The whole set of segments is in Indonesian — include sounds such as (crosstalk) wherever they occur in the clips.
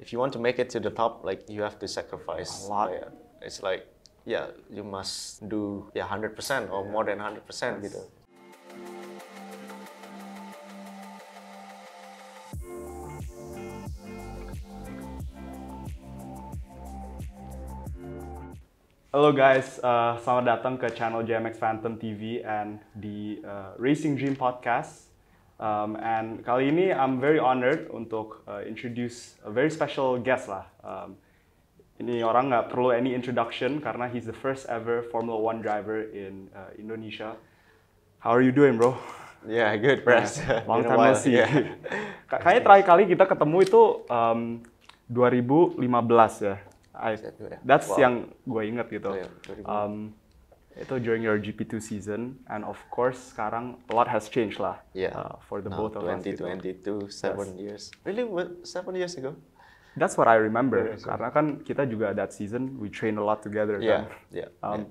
if you want to make it to the top, like you have to sacrifice a lot. Yeah. It's like yeah, you must do yeah 100% or yeah. more than 100% yes. gitu. Hello guys, uh, selamat datang ke channel JMX Phantom TV and the uh, Racing Dream Podcast. Um, and kali ini I'm very honored untuk uh, introduce a very special guest lah. Um, ini orang nggak perlu any introduction karena he's the first ever Formula One driver in uh, Indonesia. How are you doing, bro? Yeah, good, press. Yeah, (laughs) long time no see. Yeah. (laughs) Kayaknya terakhir kali kita ketemu itu um, 2015 ya. I, ya. that's wow. yang gue inget gitu. Oh, iya. Um, itu during your GP2 season and of course sekarang a lot has changed lah yeah. uh, for the no, both of 20, us. 2022 gitu. seven yes. years. Really what, seven years ago? That's what I remember yeah, karena kan kita juga that season we train a lot together kan? yeah. kan. Yeah. Um, yeah.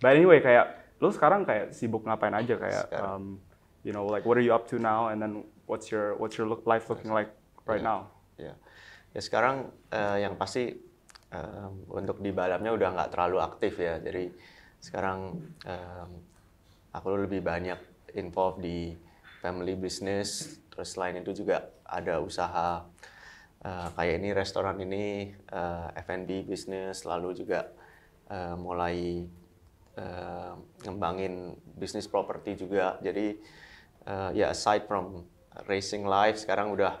But anyway kayak lu sekarang kayak sibuk ngapain aja kayak um, you know like what are you up to now and then what's your what's your look, life looking like right yeah. now? Ya. Yeah. Ya sekarang uh, yang pasti um, untuk di balapnya udah nggak terlalu aktif ya. Jadi sekarang um, aku lebih banyak involved di family business terus selain itu juga ada usaha uh, kayak ini restoran ini uh, eh, F&B business lalu juga uh, mulai uh, ngembangin bisnis properti juga jadi uh, ya yeah, aside from racing life sekarang udah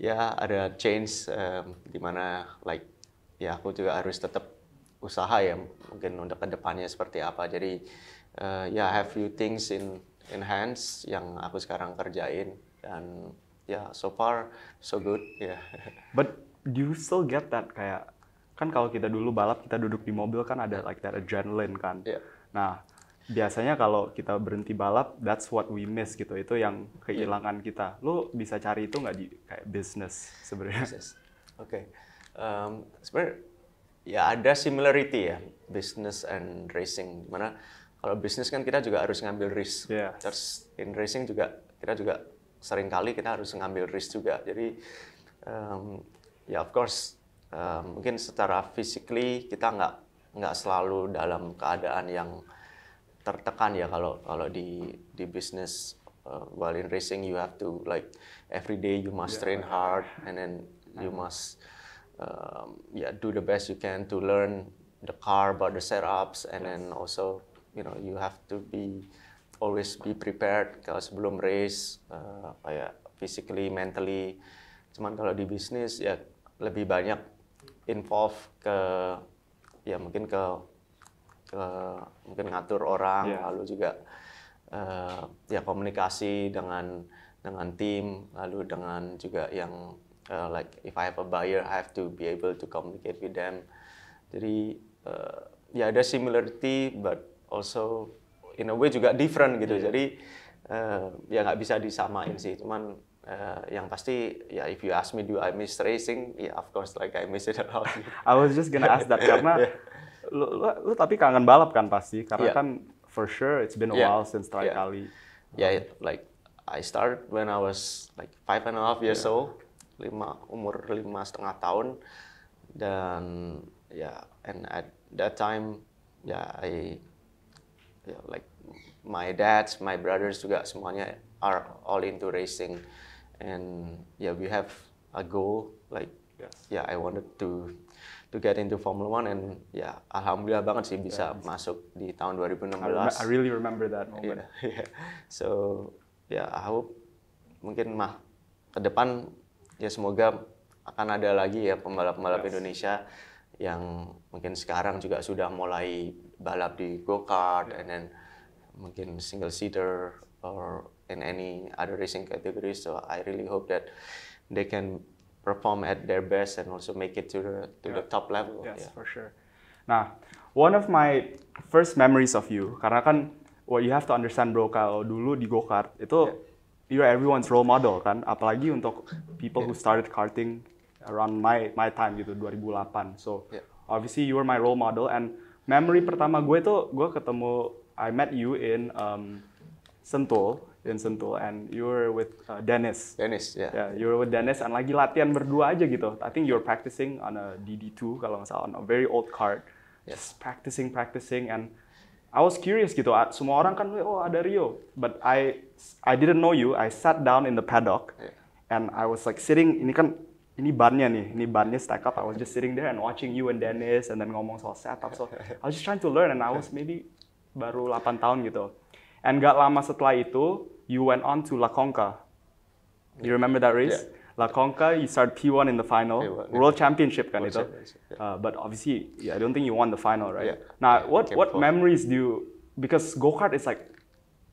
ya yeah, ada change um, dimana like ya aku juga harus tetap usaha ya mungkin untuk kedepannya seperti apa. Jadi uh, ya yeah, have few things in in hands yang aku sekarang kerjain dan ya yeah, so far so good ya. Yeah. (laughs) But do you still get that kayak kan kalau kita dulu balap kita duduk di mobil kan ada ya. like that adrenaline kan. Yeah. Nah biasanya kalau kita berhenti balap that's what we miss gitu itu yang kehilangan ya. kita. lu bisa cari itu nggak di kayak bisnis sebenarnya? Oke. Okay. Um, sebenarnya ya ada similarity ya business and racing dimana kalau bisnis kan kita juga harus ngambil risk yes. Ya. terus in racing juga kita juga sering kali kita harus ngambil risk juga jadi um, ya of course um, mungkin secara physically kita nggak nggak selalu dalam keadaan yang tertekan ya kalau kalau di di bisnis uh, eh, while in racing you have to like every day you must ya. train hard and then you must um, yeah, do the best you can to learn the car about the setups, and then also you know you have to be always be prepared kalau sebelum race uh, kayak physically, mentally. Cuman kalau di bisnis ya lebih banyak involve ke ya mungkin ke ke mungkin ngatur orang yeah. lalu juga uh, ya komunikasi dengan dengan tim lalu dengan juga yang uh, like if I have a buyer, I have to be able to communicate with them. Jadi uh, ya ada similarity, but also in a way juga different gitu. Yeah. Jadi uh, ya nggak bisa disamain sih. Cuman uh, yang pasti ya if you ask me do I miss racing, ya yeah, of course like I miss it a lot. (laughs) I was just gonna ask that karena (laughs) yeah. lu, lu, lu tapi kangen balap kan pasti karena yeah. kan for sure it's been a yeah. while since terakhir yeah. kali. Ya yeah, like I start when I was like five and a half years yeah. old lima umur lima setengah tahun dan ya yeah, and at that time ya yeah, I yeah, like my dads my brothers juga semuanya are all into racing and yeah we have a goal like yes. yeah I wanted to to get into Formula One and ya yeah, alhamdulillah banget sih bisa yeah. masuk di tahun 2016. I, rem I really remember that moment. Yeah, (laughs) yeah. So ya yeah, I hope mungkin mah ke depan ya semoga akan ada lagi ya pembalap-pembalap yes. Indonesia yang mungkin sekarang juga sudah mulai balap di go-kart yeah. and then mungkin single seater or in any other racing categories so I really hope that they can perform at their best and also make it to the to yeah. the top level yes yeah. for sure nah one of my first memories of you karena kan what you have to understand bro kalau dulu di go-kart itu yeah you're everyone's role model kan apalagi untuk people yeah. who started karting around my my time gitu 2008 so yeah. obviously you were my role model and memory pertama gue tuh gue ketemu I met you in um, Sentul in Sentul and you were with uh, Dennis Dennis ya yeah. yeah, you were with Dennis and lagi latihan berdua aja gitu I think you're practicing on a DD2 kalau nggak salah on a very old kart. yes. just practicing practicing and I was curious gitu. Ah, semua orang kan, oh ada Rio, but I I didn't know you. I sat down in the paddock yeah. and I was like sitting. Ini kan ini barnya nih, ini barnya stack up. I was just sitting there and watching you and Dennis and then ngomong soal setup. So I was just trying to learn and I was maybe baru 8 tahun gitu. And gak lama setelah itu, you went on to La Conca. You remember that race? Yeah. La Conca, you start P1 in the final, P1, yeah. World Championship kind Yeah. Uh, but obviously, yeah, I don't think you won the final, right? Yeah. Now, what what memories do you? Because go kart is like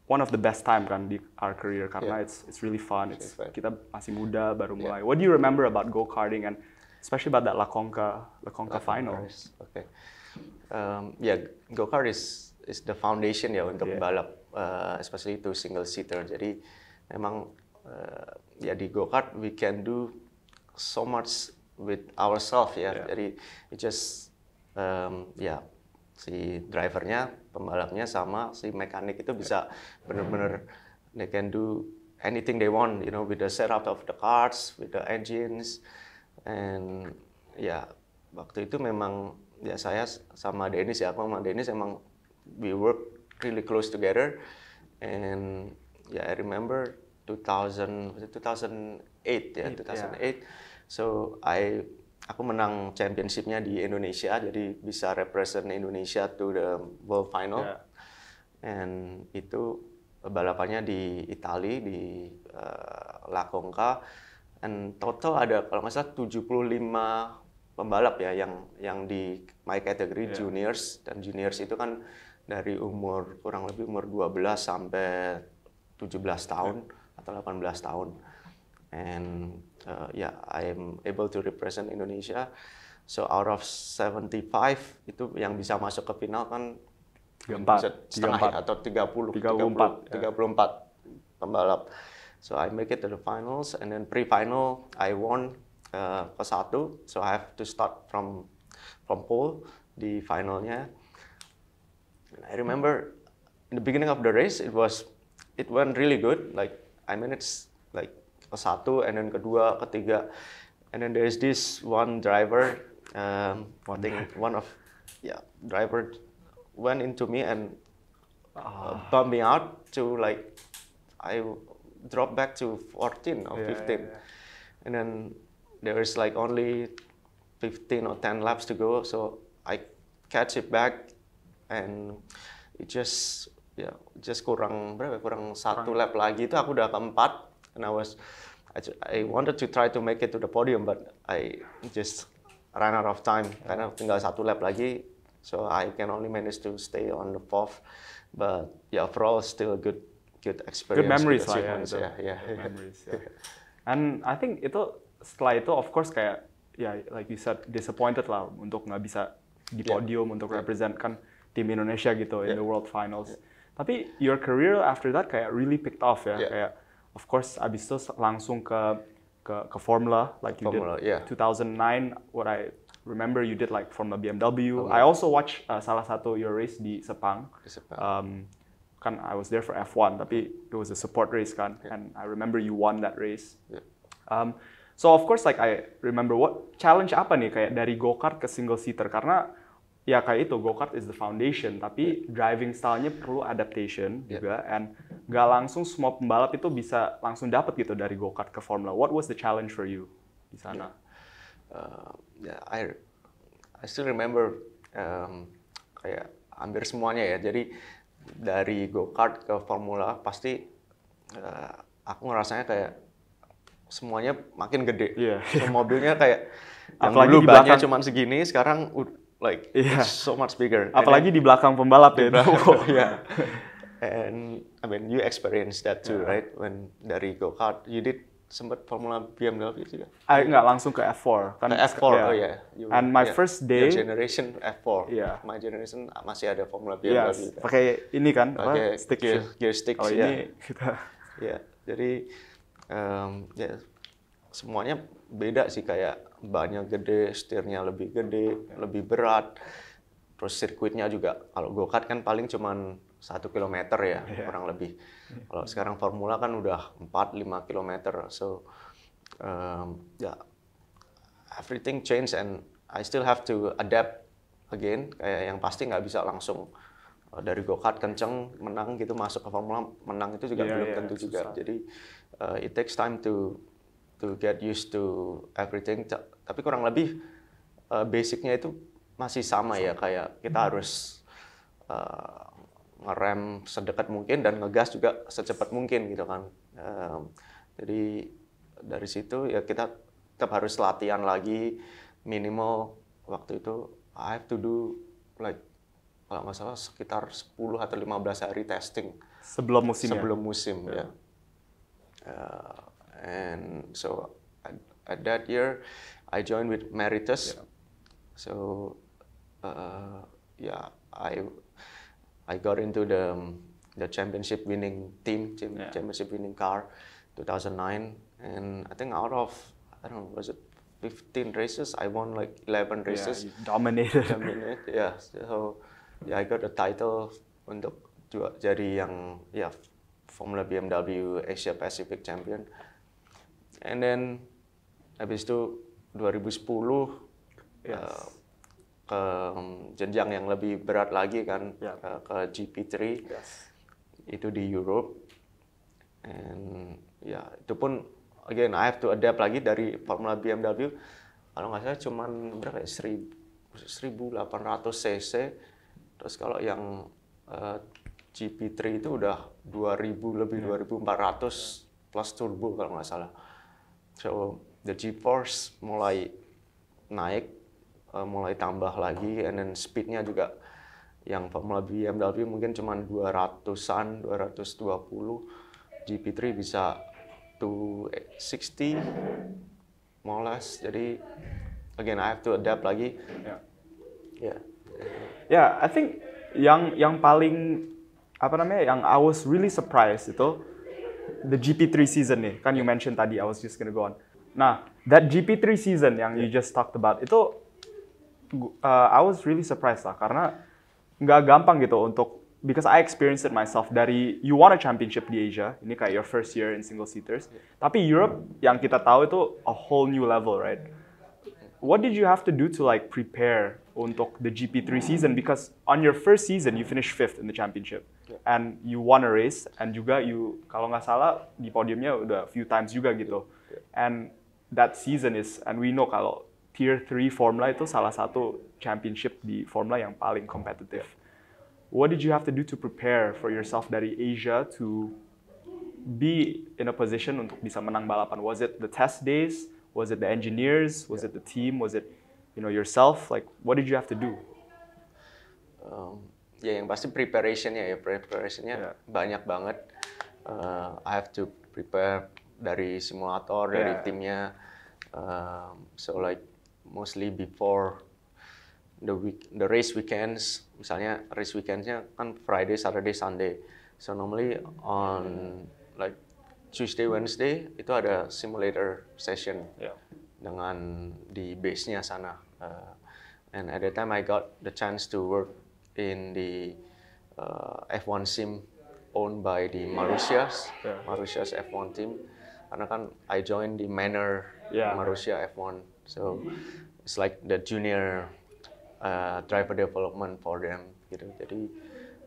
one of the best time kan di our career karena yeah. it's it's really fun. It's, kita masih muda baru mulai. Yeah. What do you remember about go karting and especially about that La Conca La Conca La final? Okay. Um, yeah, go kart is is the foundation ya untuk yeah. balap, uh, especially to single seater. Jadi memang uh, ya di go kart we can do so much with ourselves ya. Yeah. Jadi it just um, ya yeah, si drivernya, pembalapnya sama si mekanik itu bisa benar-benar they can do anything they want, you know, with the setup of the cars, with the engines, and ya waktu itu memang ya saya sama Dennis ya aku sama Dennis emang we work really close together and yeah I remember 2008 ya 2008 yeah. so I aku menang championshipnya di Indonesia jadi bisa represent Indonesia to the world final yeah. and itu balapannya di Italia di uh, La Conca and total ada kalau nggak salah 75 pembalap ya yang yang di my category yeah. juniors dan juniors itu kan dari umur kurang lebih umur 12 sampai 17 tahun yeah atau 18 tahun. And uh, yeah, I'm able to represent Indonesia. So out of 75 itu yang bisa masuk ke final kan 34 setengah 34. Ya, atau 30 34 30, 34 pembalap. So I make it to the finals and then pre-final I won uh, ke satu. So I have to start from from pole di finalnya. And I remember in the beginning of the race it was it went really good like I mean it's like satu and then kedua ketiga and then there is this one driver um, one driver. (laughs) one of yeah driver went into me and uh, ah. bumped me out to like I dropped back to 14 or yeah, 15 yeah, yeah. and then there is like only 15 or 10 laps to go so I catch it back and it just ya just kurang berapa kurang satu lap lagi itu aku udah keempat and I was I, wanted to try to make it to the podium but I just ran out of time yeah. karena tinggal satu lap lagi so I can only manage to stay on the fourth but yeah overall still a good good experience ya, good memories lah ya yeah, yeah. (laughs) yeah. and I think itu setelah itu of course kayak ya yeah, like you said disappointed lah untuk nggak bisa di podium yeah. untuk yeah. representkan tim Indonesia gitu yeah. in the World Finals yeah tapi your career after that kayak really picked off ya. Yeah. Kayak of course abis itu langsung ke ke, ke formula like you formula, did yeah. 2009 what I remember you did like Formula BMW. Oh, I also watch uh, salah satu your race di Sepang. Di Sepang. Um, kan I was there for F1 tapi it was a support race kan yeah. and I remember you won that race. Yeah. Um, so of course like I remember what challenge apa nih kayak dari go-kart ke single seater karena ya kayak itu go kart is the foundation tapi driving stylenya perlu adaptation yeah. juga gitu kan. and gak langsung semua pembalap itu bisa langsung dapat gitu dari go kart ke Formula what was the challenge for you di sana yeah. uh, yeah, I I still remember um, kayak hampir semuanya ya jadi dari go kart ke Formula pasti uh, aku ngerasanya kayak semuanya makin gede yeah. mobilnya kayak (laughs) yang Apalagi dulu banyak cuma segini sekarang like yeah. it's so much bigger. Apalagi then, di belakang pembalap ya. Oh (laughs) yeah. And I mean you experience that too, yeah. right? When dari go kart, you did sempat Formula BMW juga? I nggak langsung ke F4. Kan, ke F4, yeah. oh ya. Yeah. And my yeah. first day. Your generation F4. Yeah. My generation uh, masih ada Formula BMW. Yes. Kan? Pakai ini kan? Pakai stick gear, gear stick. Oh kita. ya. Yeah. Jadi um, ya yeah. semuanya beda sih kayak banyak gede, setirnya lebih gede, lebih berat. Terus sirkuitnya juga, kalau go-kart kan paling cuma satu kilometer ya, yeah. kurang lebih. Iya. Kalau sekarang formula kan udah 4-5 kilometer. So, um, ya, yeah, everything change and I still have to adapt again. Kayak yang pasti nggak bisa langsung uh, dari go-kart kenceng menang gitu masuk ke formula menang itu juga yeah, belum yeah, tentu susah. juga. Jadi uh, it takes time to to get used to everything tapi kurang lebih uh, basicnya itu masih sama ya kayak kita hmm. harus uh, ngerem sedekat mungkin dan ngegas juga secepat mungkin gitu kan. Um, jadi dari situ ya kita tetap harus latihan lagi minimal waktu itu I have to do like kalau nggak salah sekitar 10 atau 15 hari testing sebelum musim sebelum musim ya yeah. Ya. uh, and so at, at that year I joined with Meritus. Yeah. So, uh, yeah, I I got into the um, the championship winning team, championship yeah. winning car, 2009, and I think out of I don't know was it 15 races, I won like 11 races. Yeah, dominated. Dominate, yeah. So yeah, I got the title untuk jadi yang yeah, Formula BMW Asia Pacific Champion. And then habis itu 2010 yes. uh, ke jenjang yang lebih berat lagi kan yeah. ke, ke GP3 yes. itu di Europe dan ya yeah, itu pun again I have to adapt lagi dari Formula BMW kalau nggak salah cuma berapa ya 1800 cc terus kalau yang uh, eh, GP3 itu udah 2000 lebih yeah. Hmm. 2400 plus turbo kalau nggak salah so the G-force mulai naik, uh, mulai tambah lagi, and then speednya juga yang Formula BMW mungkin cuma 200-an, 220, GP3 bisa 260, more or less. Jadi, again, I have to adapt lagi. Ya, yeah. yeah. yeah, I think yang yang paling apa namanya yang I was really surprised itu the GP3 season nih kan you mentioned tadi I was just gonna go on Nah, that GP3 season yang yeah. you just talked about itu uh, I was really surprised lah karena nggak gampang gitu untuk because I experienced it myself dari you won a championship di Asia ini kayak your first year in single seaters yeah. tapi Europe yang kita tahu itu a whole new level right what did you have to do to like prepare untuk the GP3 season because on your first season you finished fifth in the championship yeah. and you won a race and juga you kalau nggak salah di podiumnya udah few times juga gitu yeah. and that season is, and we know kalau tier 3 Formula itu salah satu championship di Formula yang paling kompetitif. What did you have to do to prepare for yourself dari Asia to be in a position untuk bisa menang balapan? Was it the test days? Was it the engineers? Was yeah. it the team? Was it you know yourself? Like what did you have to do? Um, ya yeah, yang pasti preparationnya ya preparationnya yeah. banyak banget. Uh, I have to prepare dari simulator yeah. dari ya. timnya um, so like mostly before the week the race weekends misalnya race weekendsnya kan Friday Saturday Sunday so normally on like Tuesday Wednesday itu ada simulator session yeah. dengan di base nya sana uh, and at the time I got the chance to work in the uh, F1 sim owned by the Mauritius yeah. Mauritius F1 team karena kan I joined the Manor yeah. Marussia F1 so it's like the junior uh, driver development for them gitu jadi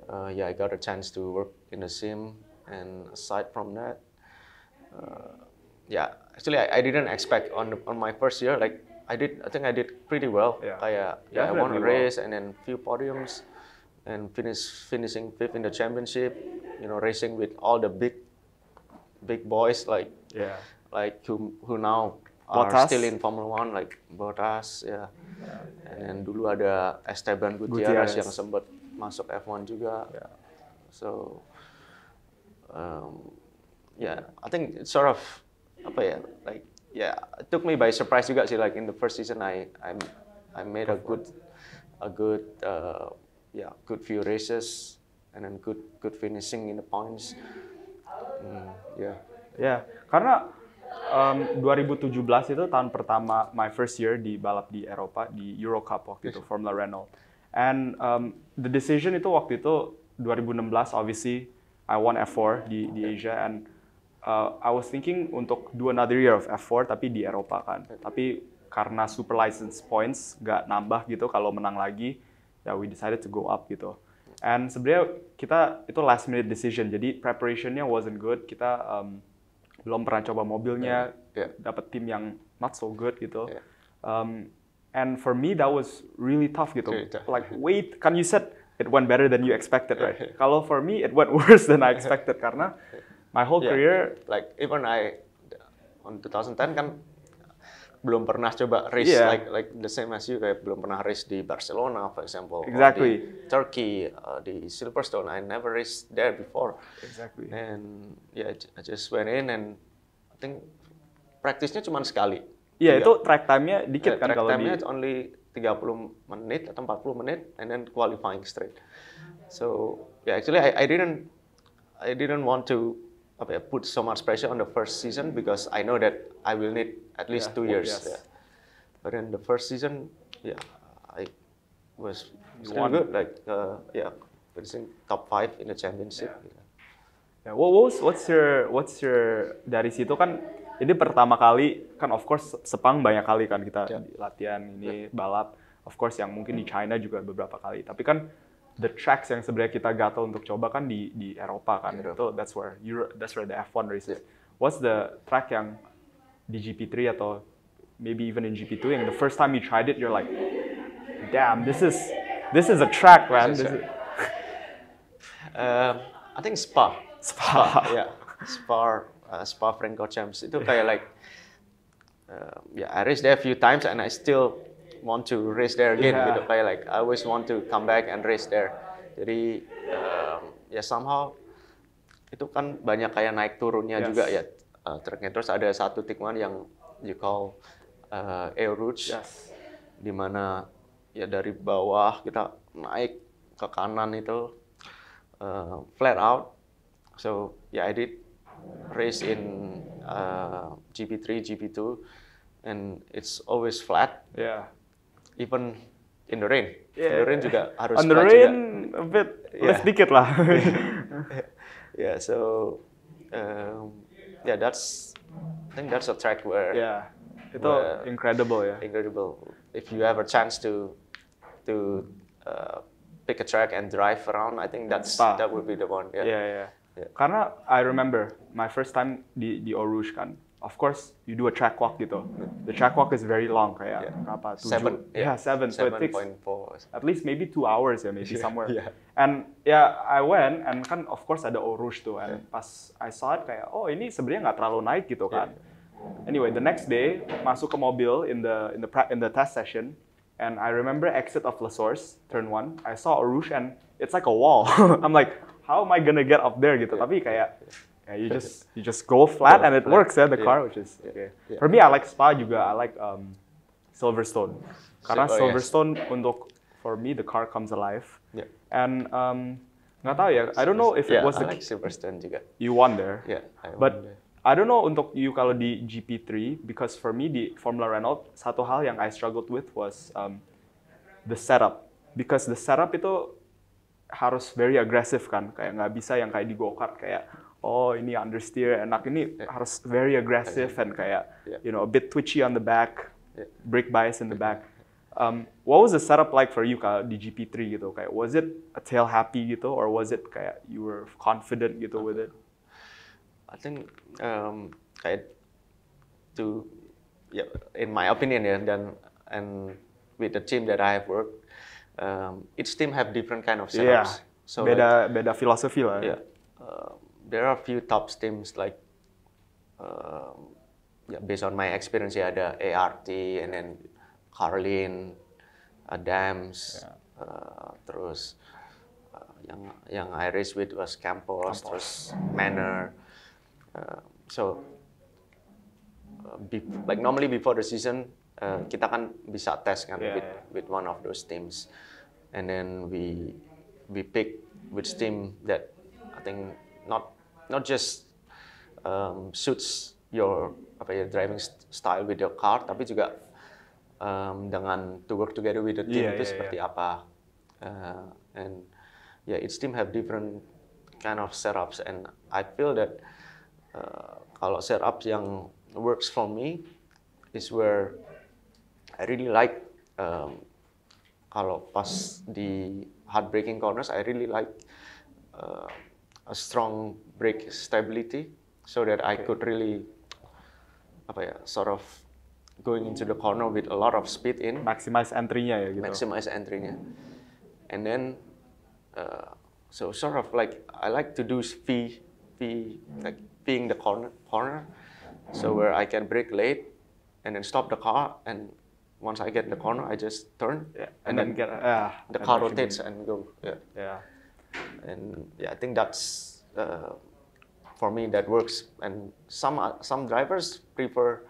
uh, yeah I got a chance to work in the sim and aside from that uh, yeah actually I, I didn't expect on the, on my first year like I did I think I did pretty well yeah yeah, yeah I won a race well. and then few podiums and finish finishing fifth in the championship you know racing with all the big big boys like yeah, like who who now are Bottas. still in Formula One like Bottas Yeah. yeah. And dulu ada Esteban Gutierrez, Gutierrez. yang sempat masuk F1 juga. Yeah. So um, yeah, I think it's sort of apa ya like yeah, it took me by surprise juga sih like in the first season I I I made a good a good uh, yeah, good few races and then good good finishing in the points. Hmm, ya. Yeah. Ya, yeah. karena um, 2017 itu tahun pertama my first year di balap di Eropa di Euro Cup waktu itu Formula Renault. And um, the decision itu waktu itu 2016 obviously I won F4 di di Asia and uh, I was thinking untuk do another year of F4 tapi di Eropa kan. Tapi karena super license points nggak nambah gitu kalau menang lagi, ya we decided to go up gitu. And sebenarnya kita itu last minute decision, jadi preparationnya wasn't good. Kita um, belum pernah coba mobilnya, yeah. yeah. dapat tim yang not so good gitu. Yeah. Um, and for me that was really tough gitu. Like wait, kan you said it went better than you expected, right? Kalau for me it went (laughs) worse than I expected karena my whole yeah. career like even I on 2010 kan belum pernah coba race yeah. like like the same as you kayak belum pernah race di Barcelona for example exactly. di Turkey uh, di Silverstone I never race there before exactly and yeah I just went in and I think praktisnya cuma sekali Iya yeah, itu track time-nya dikit yeah, kan track kalau time-nya di... only 30 menit atau 40 menit and then qualifying straight so yeah actually I, I didn't I didn't want to apa ya put so much pressure on the first season because I know that I will need at least yeah, two years. Yes. Yeah. But then the first season, yeah, I was still good. Like uh, yeah, finishing top five in the championship. Yeah. Yeah. Yeah. What, what was, what's your what's your dari situ kan ini pertama kali kan of course Sepang banyak kali kan kita yeah. latihan ini yeah. balap of course yang mungkin di China juga beberapa kali tapi kan the tracks yang sebenarnya kita gatel untuk coba kan di di Eropa kan itu that's where Europe, that's where the F1 races. Yeah. What's the track yang di GP3 atau maybe even in GP2 yang the first time you tried it you're like damn this is this is a track man. This is, uh, (laughs) I think Spa. Spa. Spa yeah. Spa uh, Spa Francorchamps itu kayak like uh, yeah I raced there a few times and I still want to race there again yeah. gitu kayak like I always want to come back and race there jadi um, ya somehow itu kan banyak kayak naik turunnya yes. juga ya uh, truknya terus ada satu tikungan yang you call uh, air route yes. mana ya dari bawah kita naik ke kanan itu uh, flat out so yeah I did race in uh, GP3, GP2, and it's always flat. Yeah. even in the rain. Yeah. In the rain juga (laughs) harus On the rain juga. a bit yeah. sedikit lah. (laughs) yeah, so um, yeah, that's I think that's a track where yeah. Itu where incredible ya. Yeah. Incredible. If you have a chance to to uh, pick a track and drive around, I think that's pa. that would be the one. Yeah. yeah, yeah. yeah. Karena I remember my first time di di Orush kan. of course you do a track walk gitu. The track walk is very long kayak yeah. berapa? Tujuh. Seven. Yeah, seven. seven. So it takes at least maybe two hours ya, maybe (laughs) somewhere. yeah. And yeah, I went and kan of course ada Orush tuh. And yeah. pas I saw it kayak, oh ini sebenarnya nggak terlalu naik gitu kan. Anyway, the next day masuk ke mobil in the in the in the test session. And I remember exit of La Source, turn one. I saw Orush and it's like a wall. (laughs) I'm like, how am I gonna get up there gitu? Yeah. Tapi kayak Yeah, you just you just go flat and it flat. works yeah the yeah. car which is okay. For me I like Spa juga I like um, Silverstone karena oh, Silverstone yes. untuk for me the car comes alive Yeah. and um, nggak tahu ya I don't know if it was I the like Silverstone juga you won there yeah I won but there. I don't know untuk you kalau di GP3 because for me di Formula Renault satu hal yang I struggled with was um, the setup because the setup itu harus very aggressive kan kayak nggak bisa yang kayak di go kart kayak oh ini understeer enak ini yeah. harus very aggressive yeah. and kayak yeah. you know a bit twitchy on the back, yeah. brake bias in the back. Um, what was the setup like for you kalau di GP3 gitu? Kayak was it a tail happy gitu or was it kayak you were confident gitu with it? I think um, kayak to yeah, in my opinion yeah, then and with the team that I have worked, um, each team have different kind of setups. Yeah. So beda like, beda filosofi lah. Yeah. Um, there are a few top teams like um, yeah, based on my experience ya ada ART and then Carlin, Adams, uh, yeah. uh, terus uh, yang yang I race with was Campos, Campos. terus Manor. Uh, so uh, be, like normally before the season uh, kita kan bisa tes kan yeah, with yeah. with one of those teams and then we we pick which team that I think not not just um, suits your apa ya driving style with your car, tapi juga um, dengan to work together with the team yeah, itu yeah, seperti yeah. apa. Uh, and yeah, each team have different kind of setups, and I feel that uh, kalau setup yang works for me is where I really like um, kalau pas di heartbreaking corners I really like uh, a strong brake stability so that I could really apa ya, sort of going into the corner with a lot of speed in. Maximize entry-nya ya gitu. Maximize entry-nya. And then uh, so sort of like I like to do V V like being the corner corner so where I can brake late and then stop the car and once I get in the corner I just turn yeah. and, and, then, then get, uh, the car rotates and go. Yeah. yeah and yeah, I think that's uh, for me that works. And some uh, some drivers prefer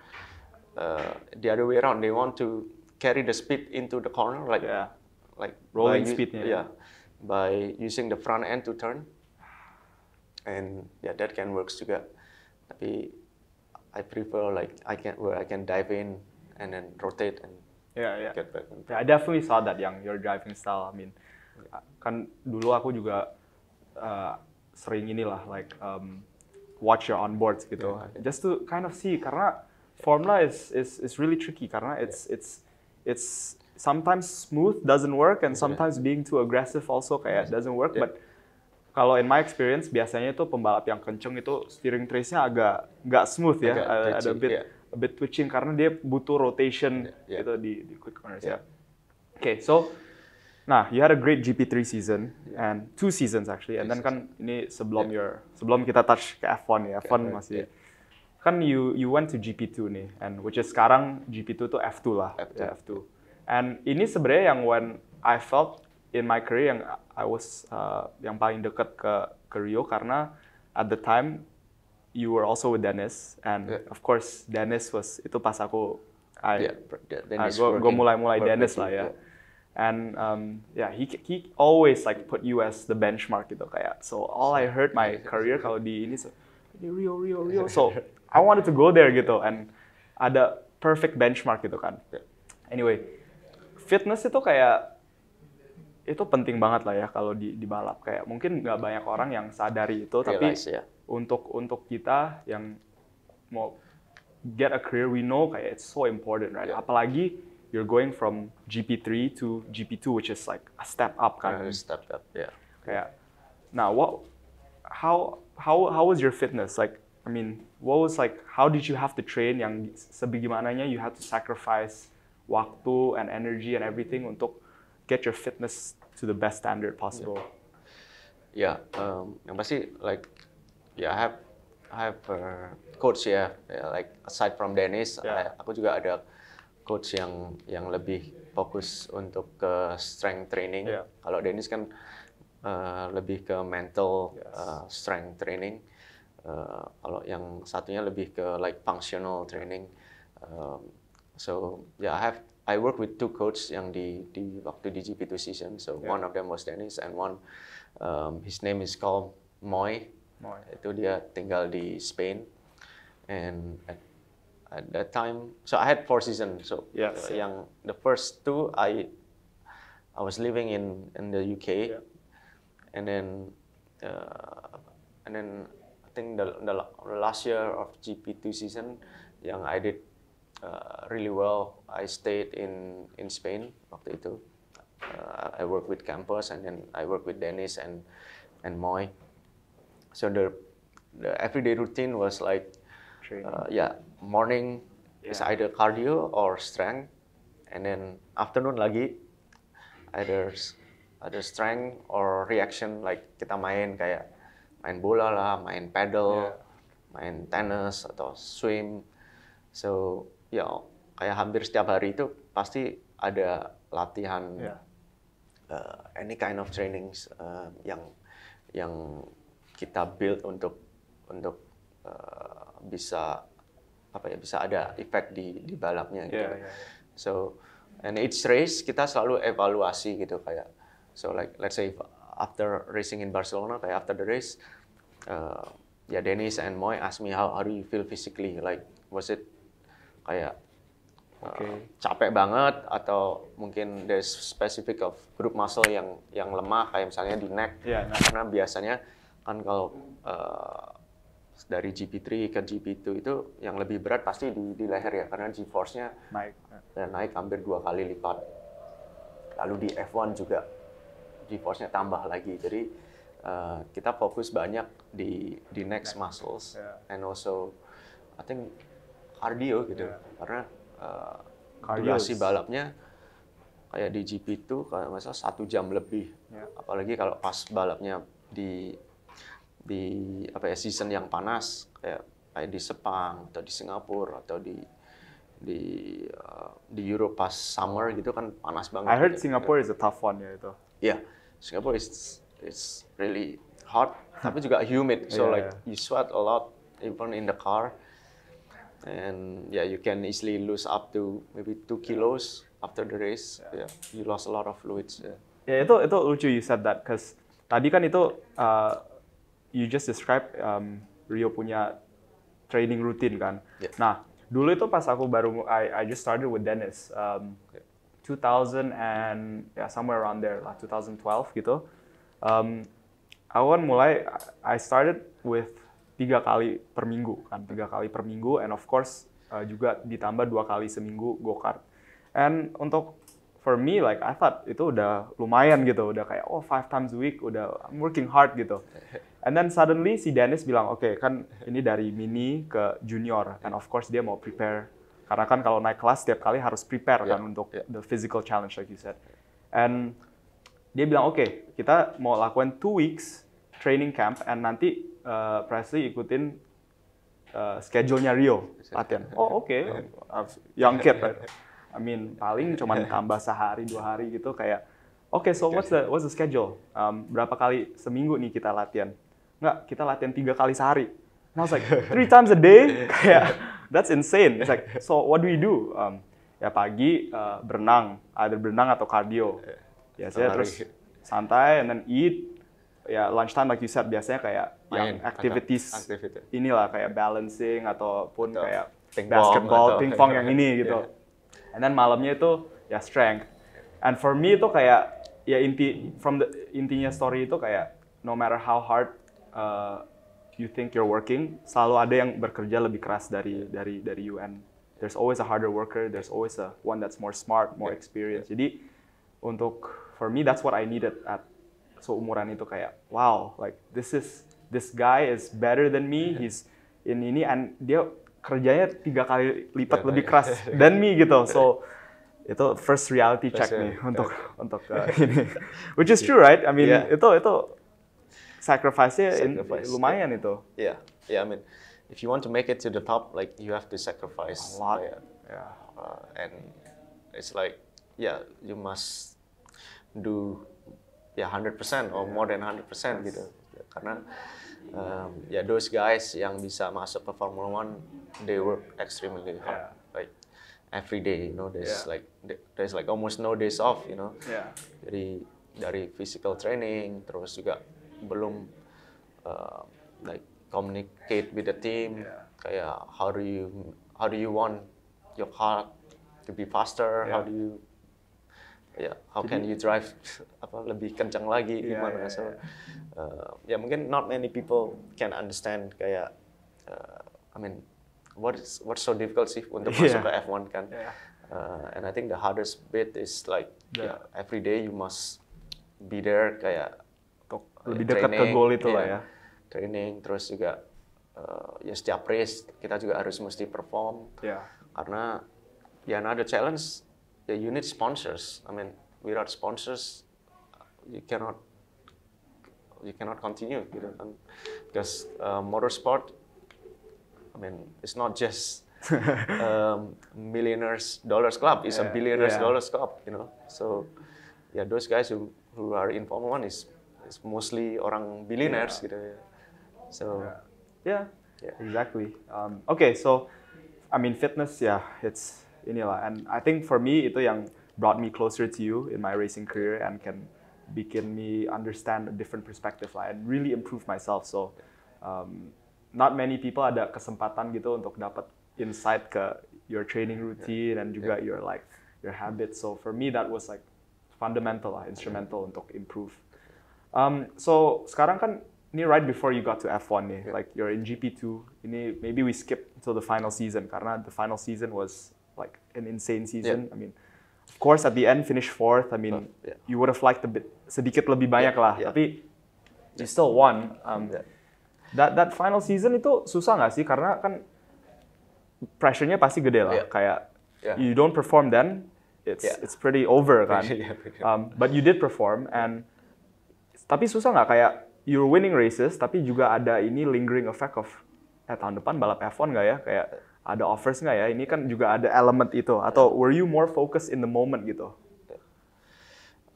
uh, the other way around. They want to carry the speed into the corner, like yeah. like rolling by, speed. Yeah. yeah, by using the front end to turn, and yeah, that can works together. Tapi I prefer like I can where I can dive in and then rotate and yeah, yeah. get back. Yeah, I definitely saw that, Young. Your driving style. I mean kan dulu aku juga uh, sering inilah like um, watch your onboards gitu yeah, okay. just to kind of see karena formula is is is really tricky karena it's yeah. it's it's sometimes smooth doesn't work and sometimes yeah. being too aggressive also kayak doesn't work yeah. but kalau in my experience biasanya itu pembalap yang kenceng itu steering trace-nya agak nggak smooth ya, agak ada, ada bit yeah. a bit twitching karena dia butuh rotation yeah. Yeah. gitu di, di quick corners yeah. ya. Oke, okay, so Nah, you had a great GP3 season and two seasons actually. And then kan ini sebelum yeah. your sebelum kita touch ke F1 ya. F1 masih yeah. kan you you went to GP2 nih and which is sekarang GP2 tuh F2 lah. F2. Yeah, F2. And ini sebenarnya yang when I felt in my career yang I was uh, yang paling dekat ke ke Rio karena at the time you were also with Dennis and yeah. of course Dennis was itu pas aku I yeah, Dennis I, gua, gua mulai mulai Dennis lah ya. Yeah and um, yeah he he always like put you as the benchmark gitu kayak so all I heard my career kalau di ini so, di Rio Rio Rio so I wanted to go there gitu and ada perfect benchmark gitu kan anyway fitness itu kayak itu penting banget lah ya kalau di, di balap kayak mungkin nggak banyak orang yang sadari itu tapi yeah. Ya. untuk untuk kita yang mau get a career we know kayak it's so important right yeah. apalagi you're going from GP3 to GP2, which is like a step up kind uh, of step up. Yeah. Yeah. Now, what? How how how was your fitness? Like, I mean, what was like? How did you have to train? Yang sebagaimananya you had to sacrifice waktu and energy and everything untuk get your fitness to the best standard possible. Yeah, yeah um, yang pasti like yeah I have I have uh, coach yeah. yeah, like aside from Dennis yeah. I, aku juga ada coach yang yang lebih fokus untuk ke strength training. Yeah. Kalau Dennis kan uh, lebih ke mental yes. uh, strength training. Uh, kalau yang satunya lebih ke like functional training. Um, so yeah, I have I work with two coach yang di di waktu di GP2 season. So yeah. one of them was Dennis and one um, his name is called Moy. Moy. Itu dia tinggal di Spain. And at at that time, so I had four seasons. So uh, yeah uh, the first two, I I was living in in the UK, yeah. and then uh, and then I think the, the, last year of GP two season, yang I did uh, really well. I stayed in in Spain waktu itu. Uh, I worked with Campus and then I worked with Dennis and and Moy. So the the everyday routine was like Training. Uh, yeah, morning yeah. is either cardio or strength, and then afternoon lagi either either strength or reaction like kita main kayak main bola lah, main paddle, yeah. main tennis atau swim. So ya yeah, kayak hampir setiap hari itu pasti ada latihan yeah. uh, any kind of trainings uh, yang yang kita build untuk untuk uh, bisa apa ya bisa ada efek di di balapnya gitu. Yeah, yeah. So and each race kita selalu evaluasi gitu kayak so like let's say after racing in Barcelona kayak after the race uh, ya Dennis and Moy ask me how how do you feel physically like was it kayak eh, okay. Uh, capek banget atau mungkin there's specific of group muscle yang yang lemah kayak misalnya di neck yeah, nah. karena biasanya kan kalau uh, dari GP3 ke GP2 itu yang lebih berat pasti di, di leher ya karena G-force-nya naik ya, ya naik hampir dua kali lipat. Lalu di F1 juga G-force-nya tambah lagi. Jadi uh, kita fokus banyak di di next muscles yeah. and also I think cardio gitu yeah. karena uh, durasi balapnya kayak di GP2 kalau misalnya satu jam lebih. Yeah. Apalagi kalau pas balapnya di di apa ya season yang panas kayak kayak di Sepang atau di Singapura atau di di uh, di Europe pas summer gitu kan panas banget. I heard gitu. Singapore is a tough one ya itu. ya yeah, Singapore is is really hot (laughs) tapi juga humid so yeah, like yeah. you sweat a lot even in the car and yeah you can easily lose up to maybe two kilos after the race yeah, yeah you lost a lot of fluids. Yeah, yeah itu itu lucu you said that because tadi kan itu uh, you just describe um, Rio punya training rutin kan. Yeah. Nah, dulu itu pas aku baru I, I just started with Dennis um, yeah. 2000 and yeah, somewhere around there lah 2012 gitu. Um, aku kan mulai I started with tiga kali per minggu kan tiga kali per minggu and of course uh, juga ditambah dua kali seminggu go kart. And untuk for me like I thought itu udah lumayan gitu udah kayak oh five times a week udah I'm working hard gitu (laughs) And then suddenly si Dennis bilang, oke okay, kan ini dari mini ke junior, and of course dia mau prepare. Karena kan kalau naik kelas setiap kali harus prepare kan yeah. kan untuk yeah. the physical challenge like you said. And dia bilang, oke okay, kita mau lakukan two weeks training camp, and nanti uh, Presley ikutin uh, schedule-nya Rio latihan. (laughs) Oh oke, okay. young kid right? I mean paling cuma (laughs) tambah sehari dua hari gitu kayak Oke, okay, so iya, what's iya. the what's the schedule? Um, berapa kali seminggu nih kita latihan? nggak kita latihan tiga kali sehari and I was like three times a day (laughs) kayak that's insane it's like so what do we do um, ya pagi uh, berenang either berenang atau cardio biasanya terus santai and then eat ya lunchtime like you said biasanya kayak Main, yang activities activity. inilah kayak balancing ataupun atau kayak ping basketball, pingpong yang ini (laughs) gitu. Yeah. And then malamnya itu ya strength. And for me itu kayak ya inti from the intinya story itu kayak no matter how hard uh, you think you're working, selalu ada yang bekerja lebih keras dari dari dari UN. There's always a harder worker, there's always a one that's more smart, more yeah. experienced. Yeah. Jadi untuk for me that's what I needed at so umuran itu kayak wow, like this is this guy is better than me. Yeah. He's in ini and dia kerjanya tiga kali lipat yeah, lebih yeah. keras (laughs) than me gitu. So itu first reality first check yeah. untuk untuk uh, (laughs) ini. Which is true, right? I mean, yeah. itu itu sacrifice-nya sacrifice. lumayan yeah. itu. Yeah, yeah. I mean, if you want to make it to the top, like you have to sacrifice a lot. Yeah, Uh, and it's like, yeah, you must do ya yeah, 100% or yeah. more than 100% yes. gitu. Karena um, ya yeah, those guys yang bisa masuk ke Formula One, they work extremely hard. Yeah. Like every day, you know, there's yeah. like there's like almost no days off, you know. Yeah. Jadi dari physical training, terus juga belum uh, like communicate with the team yeah. kayak how do you how do you want your car to be faster yeah. how do you ya yeah, how can you drive (laughs) apa lebih kencang lagi yeah, gimana yeah, so Uh, ya yeah, mungkin not many people can understand kayak uh, I mean what is what's so difficult sih untuk (laughs) yeah. masuk ke F1 kan yeah. uh, and I think the hardest bit is like yeah. yeah, every day you must be there kayak untuk lebih ya dekat ke goal itu lah iya. ya. Training terus juga uh, ya setiap race kita juga harus mesti perform. Yeah. Karena ya ada challenge ya you need sponsors. I mean without sponsors you cannot you cannot continue gitu kan. Because uh, motorsport I mean it's not just (laughs) um, millionaires dollars club. It's yeah, a billionaires yeah. dollars club, you know. So, yeah, those guys who who are in Formula One is it's mostly orang billionaires yeah. gitu ya. So yeah, yeah. exactly. Um, okay, so I mean fitness yeah, it's inilah and I think for me itu yang brought me closer to you in my racing career and can bikin me understand a different perspective lah and really improve myself. So um, not many people ada kesempatan gitu untuk dapat insight ke your training routine yeah. and juga yeah. your like your habits. So for me that was like fundamental lah, instrumental yeah. untuk improve Um, so sekarang kan ini right before you got to F1 nih, yeah. like you're in GP2. Ini maybe we skip until the final season karena the final season was like an insane season. Yeah. I mean, of course at the end finish fourth. I mean, uh, yeah. you would have liked a bit sedikit lebih banyak yeah. lah, yeah. tapi you still won. Um, yeah. That that final season itu susah nggak sih? Karena kan pressure-nya pasti gede lah. Yeah. Kayak yeah. you don't perform then, it's yeah. it's pretty over kan. (laughs) yeah, um, but you did perform and tapi susah nggak kayak you're winning races, tapi juga ada ini lingering effect of eh tahun depan balap F1 nggak ya? Kayak ada offers nggak ya? Ini kan juga ada element itu. Atau were you more focused in the moment gitu?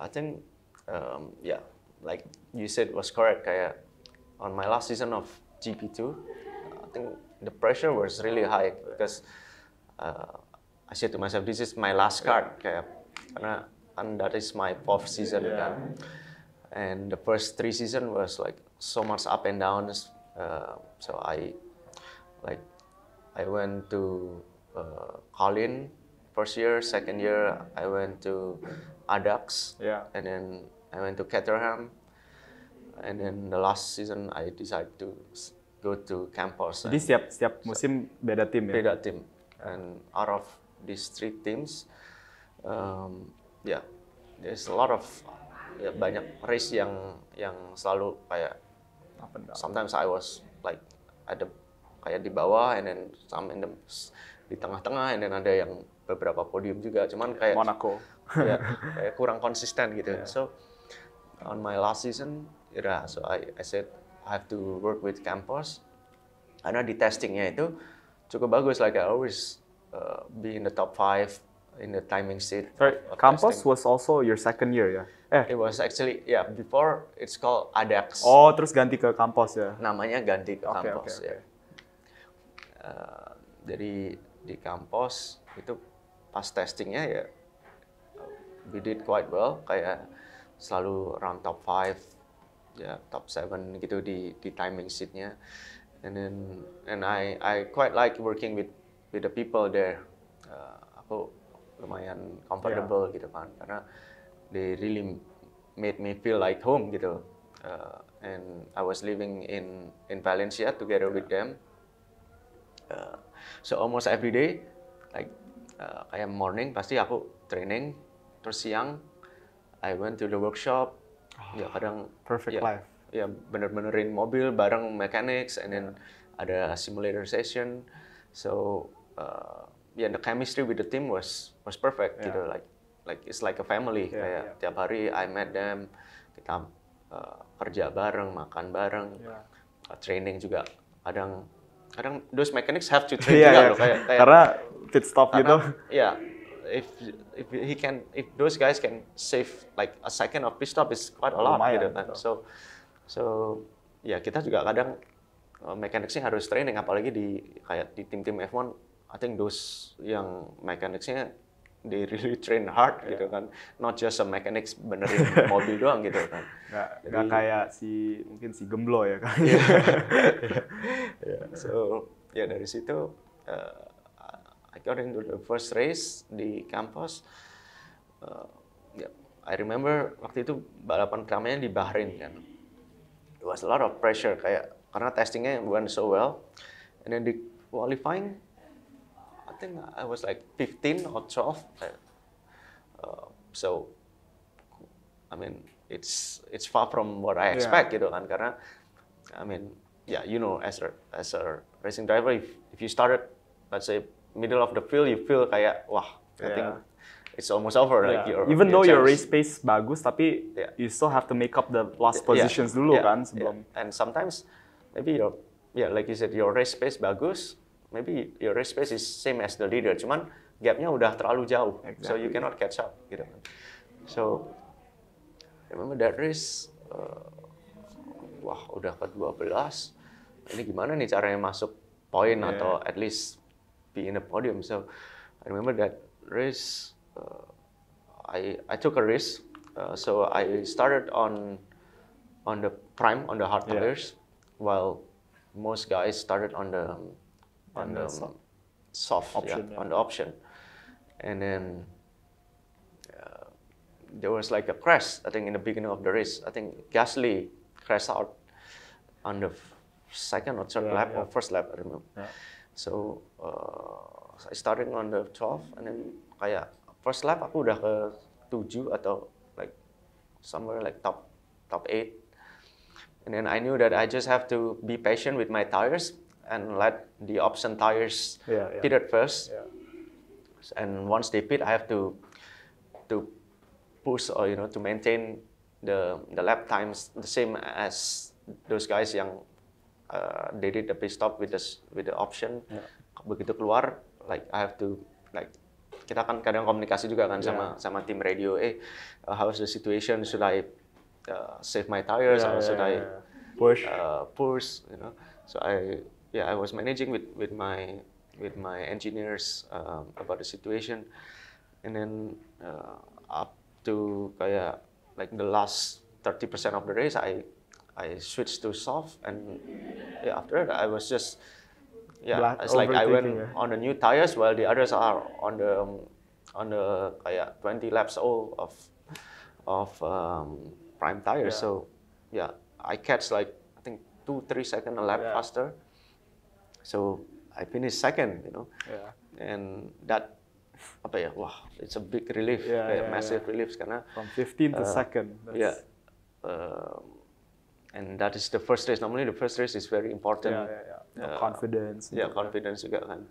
I think um, yeah, like you said was correct. Kayak on my last season of GP2, I think the pressure was really high because uh, I said to myself, this is my last card. Kayak karena and that is my fourth season yeah. kan. and the first three season was like so much up and downs. Uh, so I like I went to uh, Colin first year, second year I went to Adux, yeah, and then I went to Caterham, and then the last season I decided to go to campus. Jadi setiap setiap musim beda tim ya? Beda tim. And out of these three teams, um, yeah, there's a lot of ya, banyak race yang yang selalu kayak sometimes I was like ada kayak di bawah and then some in the, di tengah-tengah and then ada yang beberapa podium juga cuman kayak Monaco (laughs) ya, kayak kurang konsisten gitu yeah. so on my last season ya so I, I said I have to work with campus karena di testingnya itu cukup bagus like I always uh, be in the top five in the timing seat. Sorry, Campos campus testing. was also your second year ya? Yeah? Eh, it was actually yeah before it's called ADEX. Oh, terus ganti ke kampus ya? Namanya ganti ke kampus okay, ya. Okay. Uh, eh, jadi di kampus itu pas testingnya ya we did quite well kayak selalu round top five, ya top seven gitu di di timing seatnya and then and I I quite like working with with the people there uh, aku lumayan comfortable yeah. gitu kan karena they really made me feel like home gitu. Uh, and I was living in in Valencia together with them. Uh, so almost every day, like uh, I am morning pasti aku training, terus siang I went to the workshop. Oh, ya kadang perfect ya, life. Ya bener-benerin mobil bareng mechanics and then ada simulator session. So uh, yeah, the chemistry with the team was was perfect gitu, yeah. gitu like like it's like a family yeah, kayak yeah. tiap hari I met them kita uh, kerja bareng makan bareng yeah. uh, training juga kadang kadang those mechanics have to train (laughs) yeah, juga yeah. loh kayak, kayak karena pit stop gitu ya yeah, if if he can if those guys can save like a second of pit stop is quite a lot Lumayan, gitu kan so so ya kita juga kadang uh, eh, mechanicsnya harus training apalagi di kayak di tim-tim F1 I think those yang mechanicsnya they really train hard yeah. gitu kan not just a mechanics benerin (laughs) mobil doang gitu kan nggak, Jadi, nggak kayak si mungkin si gemblo ya kan yeah. (laughs) yeah. so ya yeah, dari situ uh, I got into the first race di kampus uh, eh, yeah. I remember waktu itu balapan pertamanya di Bahrain kan it was a lot of pressure kayak karena testingnya bukan so well and then di qualifying think I was like 15 or 12. (laughs) Uh, so, I mean, it's it's far from what I expect yeah. know, kan I mean yeah you know as a as a racing driver if, if you started let's say middle of the field you feel like wah yeah. I think it's almost over yeah. like your, even your though chance. your race pace bagus tapi yeah. you still have to make up the last positions yeah. dulu yeah. kan sebelum yeah. and sometimes maybe your yeah like you said your race pace bagus maybe your race pace is same as the leader, cuman gapnya udah terlalu jauh, exactly. so you cannot catch up gitu kan. So remember that race, uh, wah udah ke 12, ini gimana nih caranya masuk poin yeah. atau at least be in the podium. So I remember that race, uh, I I took a race, uh, so I started on on the prime on the hard players, yeah. while most guys started on the um, on the um, soft, option, yeah, yeah. on the option. And then uh, there was like a crash, I think in the beginning of the race. I think Gasly crashed out on the second or third yeah, lap or first lap, I remember. So uh, I started on the 12 and then kayak first lap aku udah ke 7 atau like somewhere like top top 8. And then I knew that I just have to be patient with my tires and let the option tires yeah, yeah. first. Yeah. And once they pit, I have to to push or you know to maintain the the lap times the same as those guys yang uh, they did the pit stop with the with the option. Yeah. Begitu keluar, like I have to like kita kan kadang komunikasi juga kan yeah. sama sama tim radio eh uh, how's the situation should I uh, save my tires yeah, or should yeah, I push uh, push you know so I yeah, I was managing with, with my with my engineers um, about the situation, and then uh, up to uh, like the last thirty percent of the race, I I switched to soft, and yeah, after that I was just yeah, Black it's like I went yeah. on the new tires while the others are on the um, on the kayak uh, twenty laps old of of um, prime tires. Yeah. So yeah, I catch like I think two three second a lap yeah. faster. So I finished second, you know. Yeah. And that apa ya? Wah, it's a big relief, yeah, yeah, massive yeah. relief karena from 15 to uh, second. That's... Yeah. Uh, and that is the first race. Normally the first race is very important. Yeah, yeah, yeah. uh, confidence. Yeah, confidence juga kan.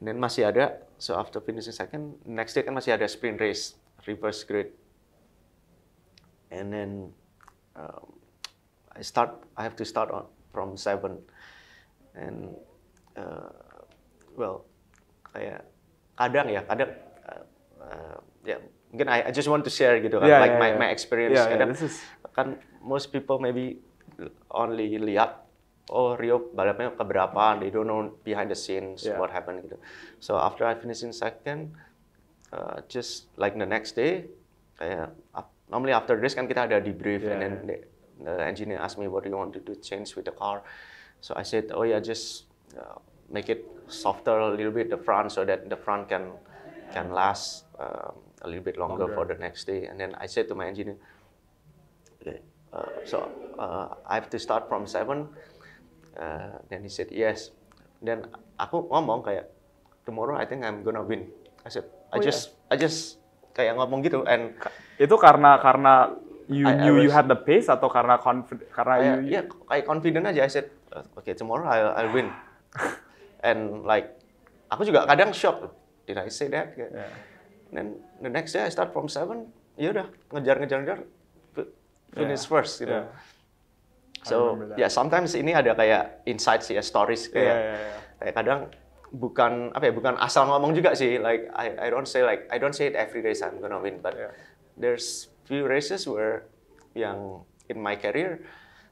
And then masih ada, so after finishing second, next day kan masih ada sprint race, reverse grid. And then um, I start, I have to start on from seven and uh, well kayak kadang ya kadang uh, uh ya yeah, mungkin I, I just want to share gitu kan yeah, like yeah, my yeah. my experience yeah, kadang yeah, is... kan most people maybe only lihat oh Rio balapnya keberapa they don't know behind the scenes yeah. what happened gitu so after I finish in second uh, just like the next day kayak normally after race kan kita ada debrief yeah. and then the, the engineer ask me what do you want to do change with the car So I said, oh yeah, just uh, make it softer a little bit the front so that the front can can last um, a little bit longer, longer, for the next day. And then I said to my engineer, okay, uh, so uh, I have to start from seven. Uh, then he said yes. Then aku ngomong kayak tomorrow I think I'm gonna win. I said I oh, just I just kayak ngomong gitu and itu karena karena you I, knew I was, you had the pace atau karena confident karena I, you, yeah kayak confident aja I said Uh, okay, tomorrow I'll, I'll win. And like, aku juga kadang shock, did I say that? Yeah. Then the next day I start from seven, ya udah ngejar-ngejar-ngejar, finish yeah. first, you know. Yeah. So ya yeah, sometimes ini ada kayak insights ya stories kayak, yeah, yeah, yeah. kayak kadang bukan apa ya bukan asal ngomong juga sih like I I don't say like I don't say it every race I'm gonna win but yeah. there's few races where yang in my career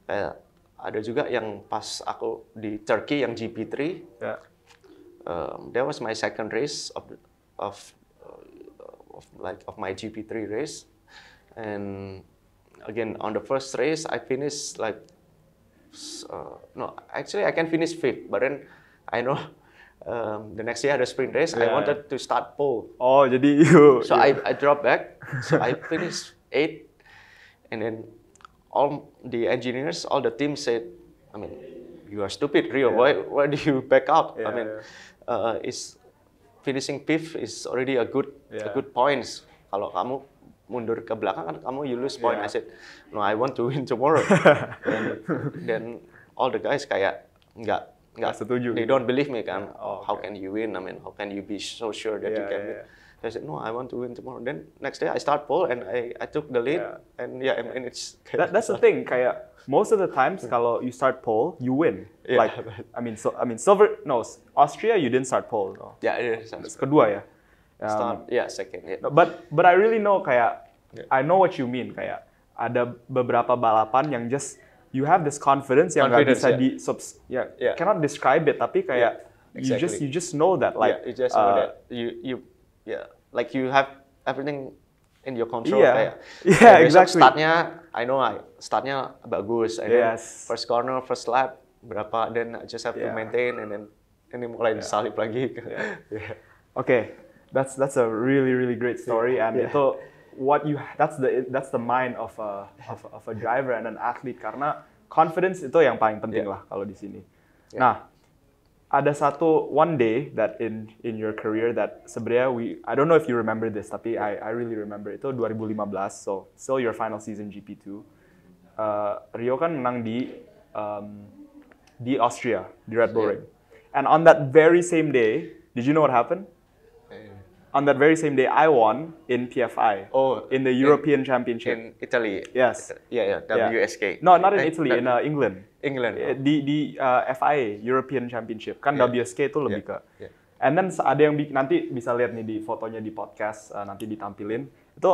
kayak uh, ada juga yang pas aku di Turkey yang GP3. Yeah. Um, that was my second race of of uh, of like of my GP3 race. And again on the first race I finished like uh, no actually I can finish fifth, but then I know (laughs) um, the next year ada sprint race. Yeah. I wanted to start pole. Oh, jadi (laughs) you. So you. I I drop back. So I finish eighth and then all the engineers, all the team said, I mean, you are stupid, Rio. Yeah. Why, why do you back out? Yeah, I mean, yeah. uh, is finishing fifth is already a good, yeah. a good points. Kalau kamu mundur ke belakang kan kamu you lose point. Yeah. I said, no, I want to win tomorrow. (laughs) and then all the guys kayak nggak nggak setuju. They don't believe me kan. Oh, okay. How can you win? I mean, how can you be so sure that yeah, you can yeah, win? Yeah. I said, no, I want to win tomorrow. Then next day I start pole and I, I took the lead yeah. and yeah, and, and it's that, that's the (laughs) thing. Kayak most of the times hmm. kalau you start pole, you win. Yeah, like I mean, so I mean silver no Austria you didn't start pole. No. Oh. Yeah, it is. Kedua ya. Um, start yeah second. Yeah. But but I really know kayak yeah. I know what you mean kayak ada beberapa balapan yang just you have this confidence yang nggak bisa yeah. di subs yeah, yeah. cannot describe it tapi kayak yeah, exactly. you just you just know that like yeah, you just know uh, that you you yeah, like you have everything in your control yeah. kayak. (laughs) Yeah, kayak exactly. Startnya, I know I startnya bagus. And yes. then first corner, first lap berapa, then I just have yeah. to maintain and then ini mulai yeah. disalip lagi. yeah. Oke, (laughs) okay. that's that's a really really great story yeah. and yeah. itu what you that's the that's the mind of a of, of a driver and an athlete karena confidence itu yang paling penting yeah. lah kalau di sini. Yeah. Nah, ada satu one day that in in your career that sebenarnya we I don't know if you remember this tapi I I really remember itu 2015 so still your final season GP2 uh, Rio kan menang di um, di Austria di Red Bull Ring and on that very same day did you know what happened on that very same day, I won in PFI. Oh, in the European in, Championship in Italy. Yes. Yeah, yeah. WSK. Yeah. No, not in eh, Italy. In uh, England. England. Eh, oh. Di di uh, FIA European Championship kan yeah. WSK itu lebih yeah. ke. Yeah. And then ada yang nanti bisa lihat nih di fotonya di podcast uh, nanti ditampilin itu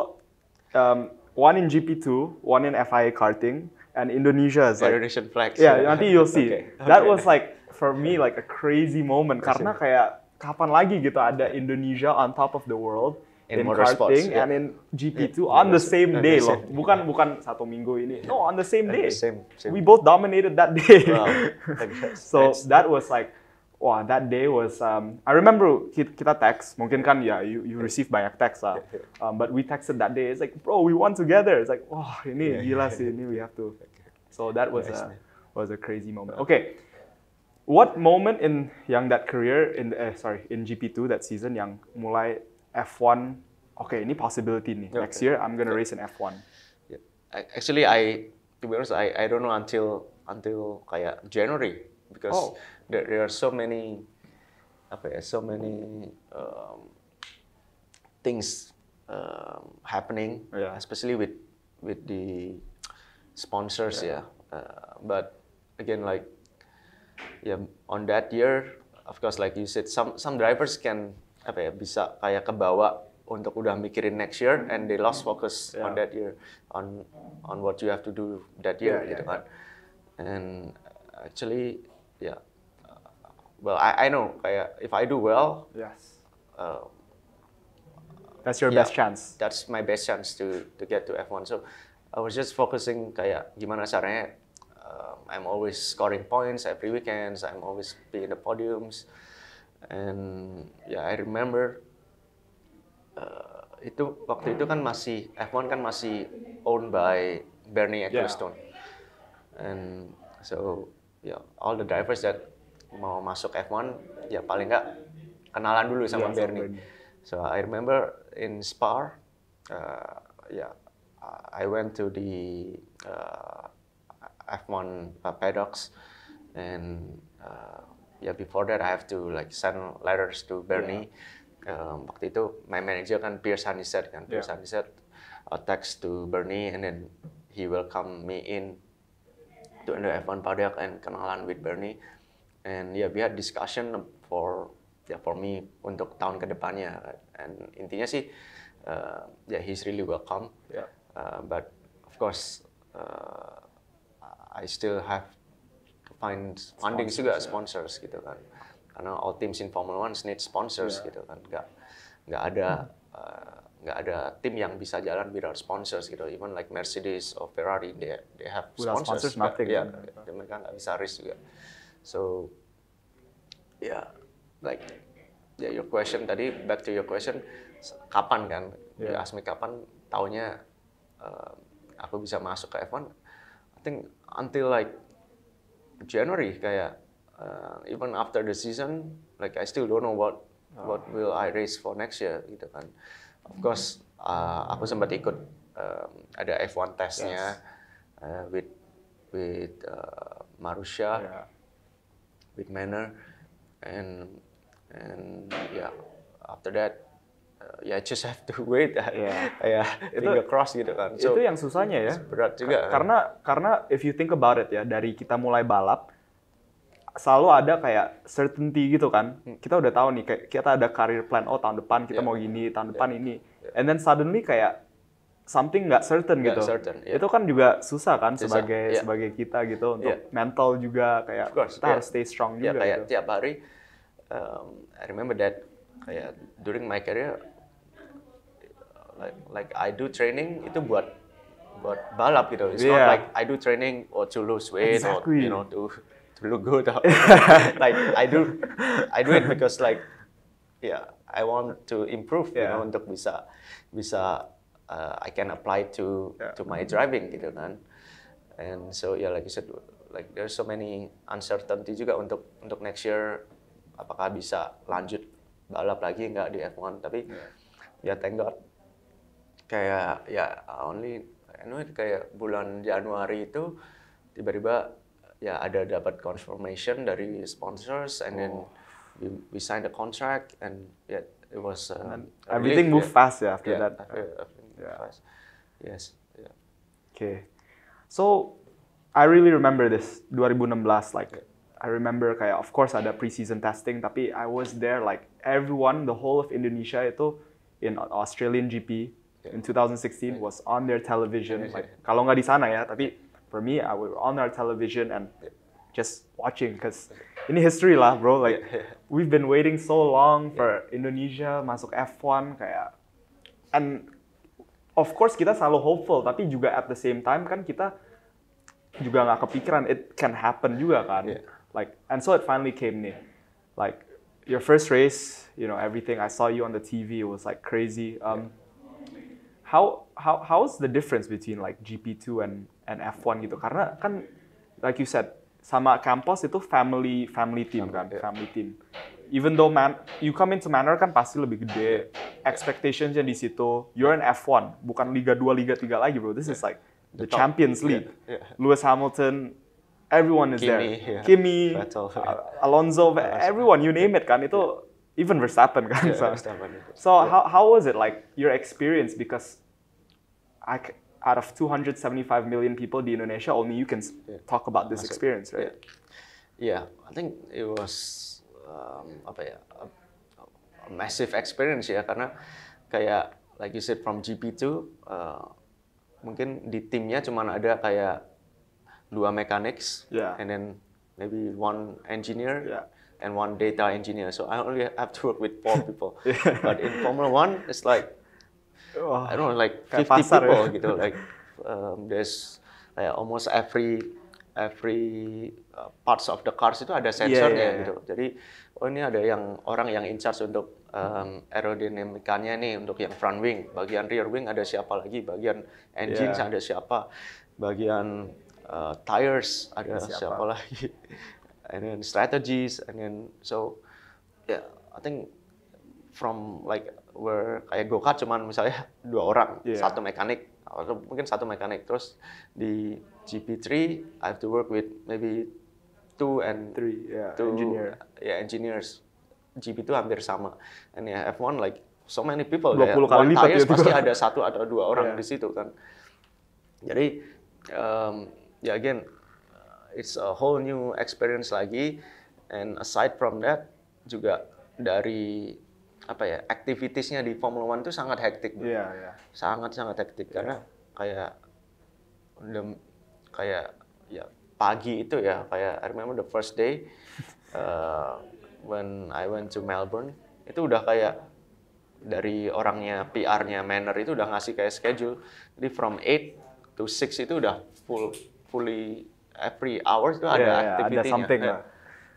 um, one in GP2, one in FIA karting, and Indonesia is like Indonesian flags. Yeah, nanti you'll see. (laughs) okay. That okay. was like for me like a crazy moment karena kayak kapan lagi gitu ada Indonesia on top of the world in, in karting yeah. and in GP2 yeah. on the same day loh. Bukan yeah. bukan satu minggu ini. No, on the same day. The same, same. We both dominated that day. Wow. (laughs) (laughs) so that was like wah that day was um, I remember kita text mungkin kan ya yeah, you you receive banyak text lah um, but we texted that day it's like bro we won together it's like wah oh, ini yeah, gila sih ini we have to (laughs) so that was a was a crazy moment okay what moment in yang that career in eh sorry in GP2 that season yang mulai F1 okay, ini possibility nih okay. next year I'm gonna yeah. race in F1 yeah. actually I to be honest I I don't know until until kayak January because oh. there, there are so many apa ya so many um, things um, happening yeah. especially with with the sponsors yeah, yeah. Uh, but again like yeah, on that year of course like you said some some drivers can apa ya bisa kayak kebawa untuk udah mikirin next year and they lost hmm. focus yeah. on that year on on what you have to do that year yeah, gitu yeah, kan and actually yeah, uh, well I I know kayak if I do well yes uh, that's your yeah, best chance that's my best chance to to get to F1 so I was just focusing kayak gimana caranya um, I'm always scoring points every weekends. I'm always being the podiums, and yeah, I remember uh, itu waktu itu kan masih F1 kan masih owned by Bernie Ecclestone, yeah. and so yeah, all the drivers that mau masuk F1 ya paling nggak kenalan dulu sama yeah, Bernie. So I remember in Spa, uh, yeah, I went to the uh, I've won uh, paddocks, and uh, yeah before that I have to like send letters to Bernie. Yeah. Um, waktu itu my manager kan Pierce Hanisert kan, Pierce yeah. Hanisert uh, text to Bernie and then he welcome me in to the F1 paddock and kenalan with Bernie. And yeah, we had discussion for yeah, for me untuk tahun kedepannya. And intinya sih, uh, yeah, he's really welcome. Yeah. Uh, but of course, uh, I still have to find funding juga ya. sponsors gitu kan karena all teams in Formula One need sponsors yeah. gitu kan Gak nggak ada eh, nggak uh, ada tim yang bisa jalan without sponsors gitu even like Mercedes or Ferrari they they have sponsors. sponsors, sponsors nothing ya yeah, mereka nggak bisa risk juga so yeah, like yeah, your question tadi back to your question kapan kan yeah. you iya. ask me kapan taunya uh, aku bisa masuk ke F1 think until like January kayak uh, even after the season like I still don't know what oh. what will I race for next year gitu kan. Of course uh, aku sempat ikut um, ada F1 testnya yes. uh, with with uh, Marusha yeah. with Manor and and yeah after that ya just have to (laughs) wait yeah. (laughs) ya itu cross gitu kan so, itu yang susahnya ya berat juga kan. karena karena if you think about it ya dari kita mulai balap selalu ada kayak certainty gitu kan hmm. kita udah tahu nih kayak kita ada career plan oh tahun depan kita yeah. mau gini tahun yeah. depan ini yeah. and then suddenly kayak something nggak certain gak gitu certain, yeah. itu kan juga susah kan susah. sebagai yeah. sebagai kita gitu untuk yeah. mental juga kayak course, kita yeah. harus stay strong yeah, juga kayak gitu. tiap hari um, I remember that kayak during my career like like I do training itu buat buat balap gitu. It's yeah. not iya. like I do training or to lose weight exactly. or you know to to look good. like I do I do it because like yeah I want to improve yeah. you know untuk bisa bisa uh, I can apply to yeah. to my driving gitu kan. And so yeah, like you said like there's so many uncertainty juga untuk untuk next year apakah bisa lanjut balap lagi nggak di F1 tapi yeah. ya thank God kayak ya only anyway kayak bulan Januari itu tiba-tiba ya ada dapat confirmation dari sponsors and oh. then we, we signed the contract and yeah it was um, and everything move yeah. fast yeah after yeah, that after, yeah. fast yes yeah okay so I really remember this 2016 like yeah. I remember kayak of course ada preseason testing tapi I was there like everyone the whole of Indonesia itu in Australian GP in 2016 was on their television. Like kalau nggak di sana ya, tapi for me, I was on our television and just watching because ini history lah, bro. Like we've been waiting so long for Indonesia masuk F1 kayak and of course kita selalu hopeful tapi juga at the same time kan kita juga nggak kepikiran it can happen juga kan yeah. like and so it finally came nih like your first race you know everything I saw you on the TV it was like crazy um, yeah. how how how's the difference between like GP2 and and F1 gitu? Karena kan like you said sama kampus itu family family team kan, yeah. family team. Even though man, you come into manor kan pasti lebih gede, iya. expectationsnya di situ. You're an F1, bukan Liga 2, Liga 3 lagi bro. This yeah. is iya. like the, the top. Champions iya. League. Yeah. Yeah. Lewis Hamilton, everyone is Kimi, there. Yeah. Kimi, Vettel, Alonso, everyone, you name it kan itu even Verstappen kan yeah, so, Verstappen. so yeah. how, how was it like your experience because I, out of 275 million people in Indonesia only you can yeah. talk about this Masuk. experience right yeah. I think it was um, apa ya a, a massive experience ya karena kayak like you said from GP2 uh, mungkin di timnya cuma ada kayak dua mechanics yeah. and then maybe one engineer yeah. and one data engineer. So I only have to work with four (laughs) people. yeah. But in Formula One, it's like oh, I don't know, like 50 pasar, ya. people ya. gitu. (laughs) Like um, there's like, almost every every uh, parts of the cars itu ada sensornya yeah, yeah, yeah. gitu. Jadi oh ini ada yang orang yang in charge untuk um, aerodinamikanya nih untuk yang front wing, bagian rear wing ada siapa lagi, bagian engine yeah. ada siapa, bagian uh, tires ada siapa, siapa lagi and then strategies and then so yeah I think from like where kayak go kart cuman misalnya (laughs) dua orang yeah. satu mekanik atau mungkin satu mekanik terus di GP3 I have to work with maybe two and three yeah, two engineer. yeah engineers GP2 hampir sama and yeah F1 like so many people 20 kayak, kali lipat ya pasti ada satu atau dua orang yeah. di situ kan jadi um, ya yeah, again it's a whole new experience lagi. And aside from that, juga dari apa ya aktivitasnya di Formula One itu sangat hektik, yeah, yeah. sangat sangat hektik yeah. karena kayak udah kayak ya pagi itu ya kayak I remember the first day (laughs) uh, when I went to Melbourne itu udah kayak dari orangnya PR-nya Manner itu udah ngasih kayak schedule jadi from 8 to 6 itu udah full fully every hours tu yeah, ada yeah, ada something lah.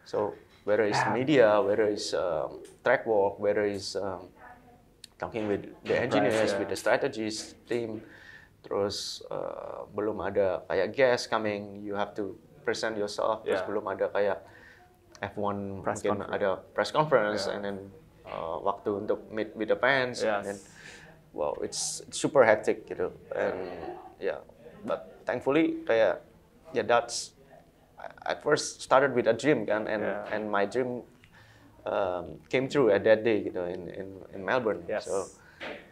So whether it's media, whether it's um, track walk, whether it's um, talking with the engineers, yeah. with the strategies team, terus uh, belum ada kayak guest coming, you have to present yourself. Yeah. Terus belum ada kayak F1 press mungkin conference. ada press conference, yeah. and then uh, waktu untuk meet with the fans, yes. and then wow, it's, it's super hectic gitu. And yeah, but thankfully kayak yeah, that's at first started with a dream and and, yeah. and my dream um, came true at that day, you gitu, know, in in, in Melbourne. Yes. So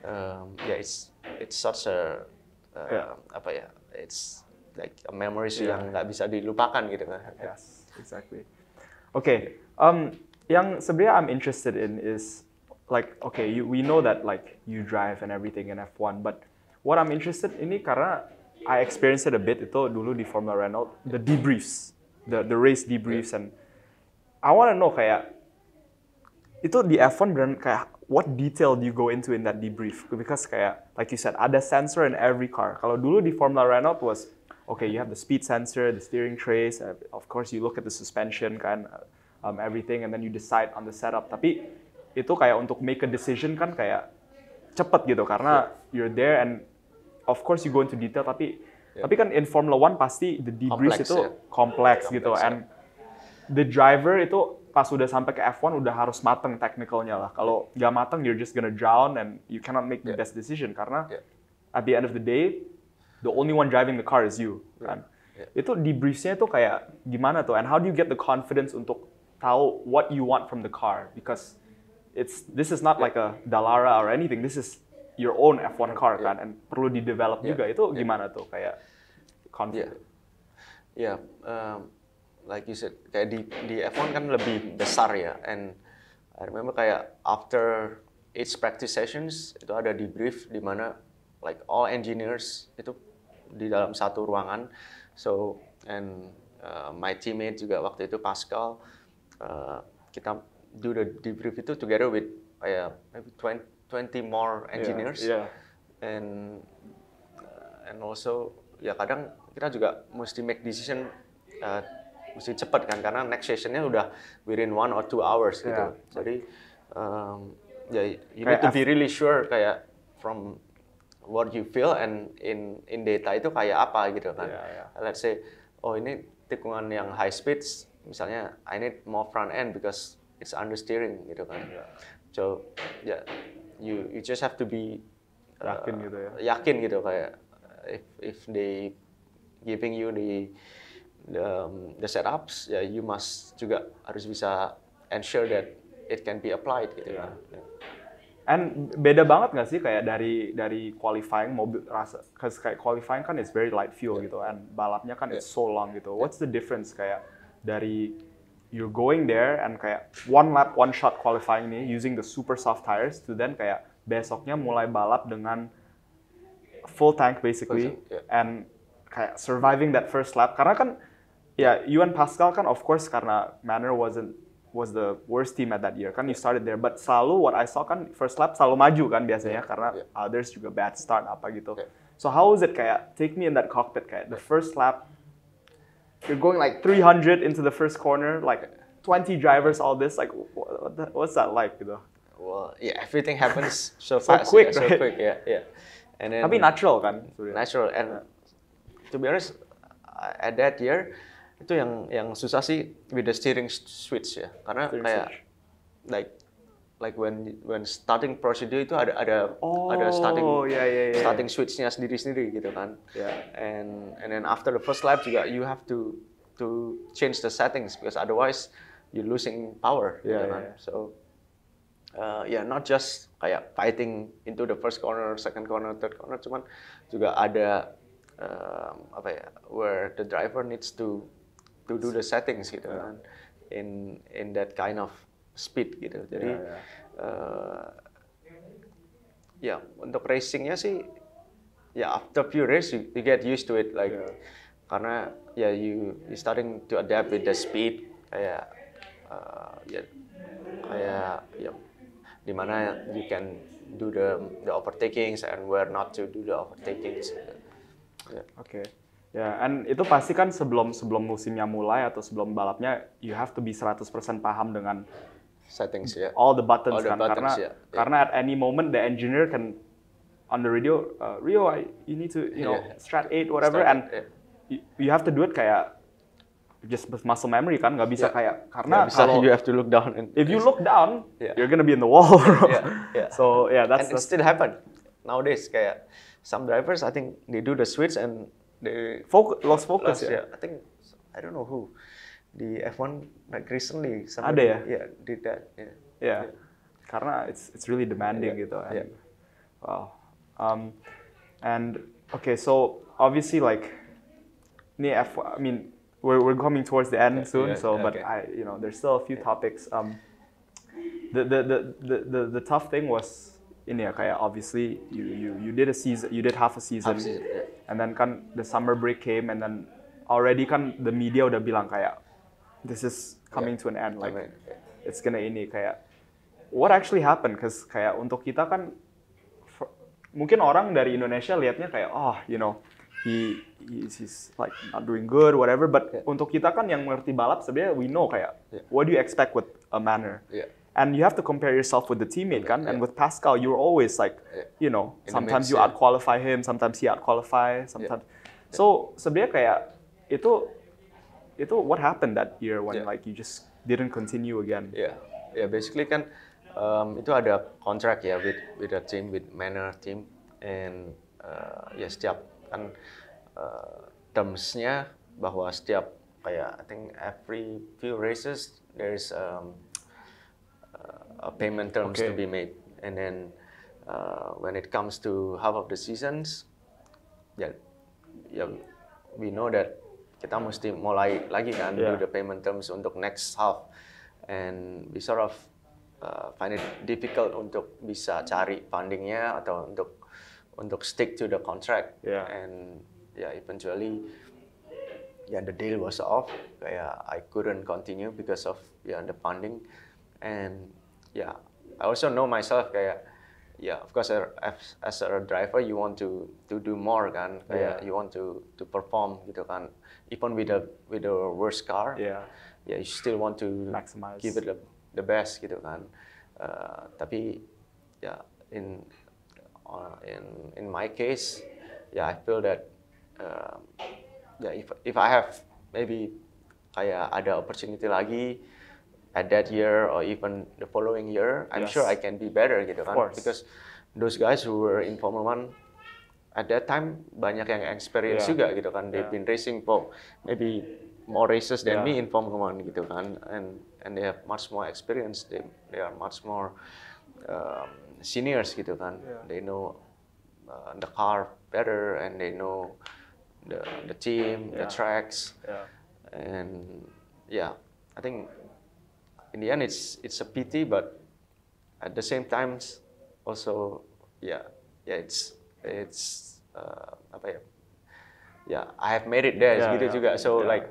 um, yeah, it's it's such a uh, yeah. apa ya, it's like a memory yeah. yang nggak bisa dilupakan gitu kan. Yes, exactly. Okay, um, yang sebenarnya I'm interested in is like okay, you, we know that like you drive and everything in F1, but what I'm interested ini karena I experienced it a bit itu dulu di Formula Renault the debriefs the the race debriefs yeah. and I wanna know kayak itu di F1 brand kayak what detail do you go into in that debrief because kayak like you said ada sensor in every car kalau dulu di Formula Renault was okay you have the speed sensor the steering trace uh, of course you look at the suspension kan uh, um, everything and then you decide on the setup tapi itu kayak untuk make a decision kan kayak cepet gitu karena yeah. you're there and of course you go into detail tapi yeah. tapi kan in Formula One pasti the debris kompleks, itu ya. kompleks gitu and the driver itu pas udah sampai ke F1 udah harus mateng technicalnya lah. Kalau nggak mateng you're just gonna drown and you cannot make the yeah. best decision karena yeah. at the end of the day the only one driving the car is you yeah. kan. Yeah. Itu debriefnya tuh kayak gimana tuh and how do you get the confidence untuk tahu what you want from the car because it's this is not yeah. like a Dallara or anything. This is your own F1 car yeah. kan, and perlu di develop yeah. juga itu yeah. gimana tuh kayak confident? Ya, yeah. yeah. um, like you said, kayak di di F1 kan lebih besar ya, and I remember kayak after each practice sessions itu ada debrief di mana like all engineers itu di dalam satu ruangan, so and uh, my teammate juga waktu itu Pascal, uh, kita do the debrief itu together with kayak uh, maybe 20 20 more engineers yeah, yeah. and uh, and also ya kadang kita juga mesti make decision uh, mesti cepat kan karena next sessionnya udah within one or two hours gitu yeah. jadi um, ya yeah, you kayak need to be really sure kayak from what you feel and in in data itu kayak apa gitu kan yeah, yeah. let's say oh ini tikungan yang high speeds misalnya I need more front end because it's understeering gitu kan yeah. so ya yeah, you you just have to be uh, yakin gitu ya yakin gitu kayak if if they giving you the the, um, the setups ya yeah, you must juga harus bisa ensure that it can be applied gitu ya. yeah. kan. And beda banget nggak sih kayak dari dari qualifying mobil rasa kayak qualifying kan it's very light fuel yeah. gitu and balapnya kan yeah. it's so long gitu. What's the difference kayak dari you're going there and kayak one lap one shot qualifying nih using the super soft tires to then kayak besoknya mulai balap dengan full tank basically yeah. and kayak surviving that first lap karena kan ya yeah, you and Pascal kan of course karena Manor wasn't was the worst team at that year kan you started there but selalu what I saw kan first lap selalu maju kan biasanya yeah. karena yeah. others juga bad start apa gitu yeah. so how was it kayak take me in that cockpit kayak the first lap you're going like 300 into the first corner, like 20 drivers, all this. Like, what's that like, you know? Well, yeah, everything happens so (laughs) fast. quick, yeah, right? So quick, yeah, yeah. And then, Tapi natural kan? Natural. And to be honest, uh, at that year, itu yang yang susah sih with the steering switch ya. Karena steering kayak, switch. like, like when when starting procedure itu ada ada oh, ada starting oh, yeah, yeah, yeah. starting switchnya sendiri sendiri gitu kan yeah. and and then after the first lap juga you have to to change the settings because otherwise you losing power gitu yeah, gitu kan so uh, yeah, not just kayak fighting into the first corner second corner third corner cuman juga ada um, apa ya where the driver needs to to do the settings gitu yeah. kan in in that kind of speed gitu. Jadi ya, ya. Uh, ya untuk racingnya sih ya after few race you, you get used to it like yeah. karena ya you you starting to adapt with the speed kayak uh, ya kayak ya dimana you can do the the overtakings and where not to do the overtakings. Yeah. Oke. Okay. Ya, yeah, and itu pasti kan sebelum sebelum musimnya mulai atau sebelum balapnya you have to be 100% paham dengan settings ya. Yeah. All the buttons all the kan buttons, karena yeah. karena at any moment the engineer can on the radio uh, Rio I, you need to you know yeah. strat 8 whatever strat and yeah. you, have to do it kayak just muscle memory kan nggak bisa yeah. kayak karena yeah, bisa, kalau you have to look down and if you look down yeah. you're gonna be in the wall yeah. (laughs) Yeah. so yeah that's and that's, it still happen nowadays kayak some drivers I think they do the switch and they focus lost focus yeah. yeah I think I don't know who di F1 like recently ada ya yeah, did that yeah. yeah. karena it's it's really demanding yeah. gitu and, yeah. wow um, and okay so obviously like ini F1 I mean we're, we're coming towards the end soon yeah, so but I you know there's still a few topics um the the the the, the, the tough thing was ini ya kayak obviously you you you did a season you did half a season, half season yeah. and then kan the summer break came and then already kan the media udah bilang kayak this is coming yeah. to an end like it's gonna ini kayak what actually happened cause kayak untuk kita kan for, mungkin orang dari Indonesia lihatnya kayak oh you know he he's, he's like not doing good whatever but yeah. untuk kita kan yang ngerti balap sebenarnya we know kayak yeah. what do you expect with a manner yeah. and you have to compare yourself with the teammate kan yeah. and with Pascal you're always like yeah. you know In sometimes mix, you yeah. qualify him sometimes he out qualify, sometimes yeah. so sebenarnya kayak itu itu what happened that year when yeah. like you just didn't continue again? Yeah, yeah. Basically kan um, itu ada kontrak ya with with a team with manner team and uh, ya setiap kan uh, termsnya bahwa setiap kayak I think every few races is um, uh, a payment terms okay. to be made and then uh, when it comes to half of the seasons yeah yeah we know that kita mesti mulai lagi kan yeah. do the payment terms untuk next half and we sort of uh, find it difficult untuk bisa cari fundingnya atau untuk untuk stick to the contract yeah. and ya yeah, eventually ya yeah, the deal was off kayak I couldn't continue because of ya yeah, the funding and ya yeah, I also know myself kayak ya yeah, of course as, as a driver you want to to do more kan kayak yeah. you want to to perform gitu kan even with the with the worst car yeah, yeah you still want to Maximize. give it the, the best gitu kan uh, tapi ya yeah, in uh, in in my case yeah I feel that uh, yeah if if I have maybe kayak ada opportunity lagi at that year or even the following year, I'm yes. sure I can be better gitu of kan. Course. Because those guys who were in Formula One at that time banyak yang experience yeah. juga gitu kan. They've yeah. been racing for maybe more races than yeah. me in Formula One gitu kan. And and they have much more experience. They they are much more um, seniors gitu kan. Yeah. They know uh, the car better and they know the the team, yeah. the tracks, yeah. and yeah. I think in the end, it's it's a pity, but at the same time, also, yeah, yeah, it's it's uh, apa ya? Yeah, I have made it there, yeah, gitu yeah. juga. So yeah. like,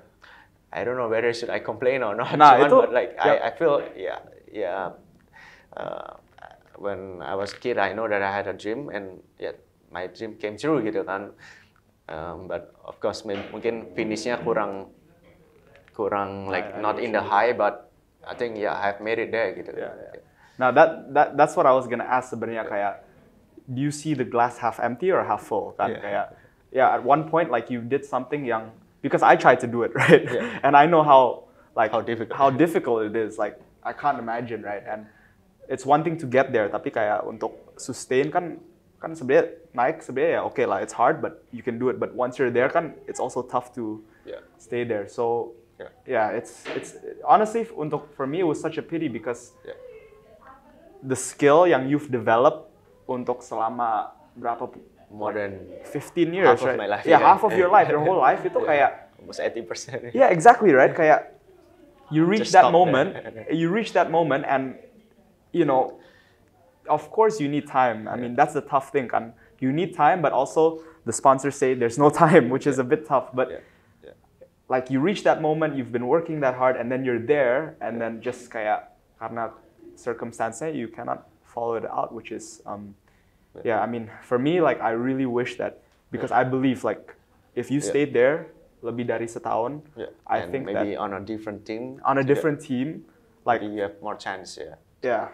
I don't know whether should I complain or not. (laughs) Nah, cuman, itu, but like yeah. I I feel yeah yeah. Uh, when I was kid, I know that I had a dream, and yeah, my dream came true gitu kan. Um, but of course, mungkin finishnya kurang kurang like not in the high, but I think yeah, I have made it there gitu. Yeah, yeah. Now that that that's what I was gonna ask sebenarnya kayak do you see the glass half empty or half full kan yeah. kayak yeah at one point like you did something yang because I tried to do it (laughs) right yeah. and I know how like how difficult how difficult it is like I can't imagine right and it's one thing to get there tapi kayak untuk sustain kan kan sebenarnya naik sebenarnya ya oke okay lah it's hard but you can do it but once you're there kan it's also tough to yeah. stay there so yeah. Yeah. It's it's honestly for me it was such a pity because yeah. the skill yang you've developed untuk selama berapa more than 15 years half right? of my life. Yeah, yeah, half of your life, your whole life itu (laughs) yeah. kayak almost 80%. Yeah, exactly, right? Kayak you reach Just that moment, (laughs) you reach that moment and you know, of course you need time. I mean, that's the tough thing. And you need time, but also the sponsors say there's no (laughs) time, which is a bit tough, but like you reach that moment, you've been working that hard, and then you're there, and then just kayak karena circumstance you cannot follow it out, which is um, yeah. I mean, for me, like I really wish that because I believe like if you stayed there lebih dari setahun, I and think maybe that on a different team, on a different team, like you have more chance, yeah. Yeah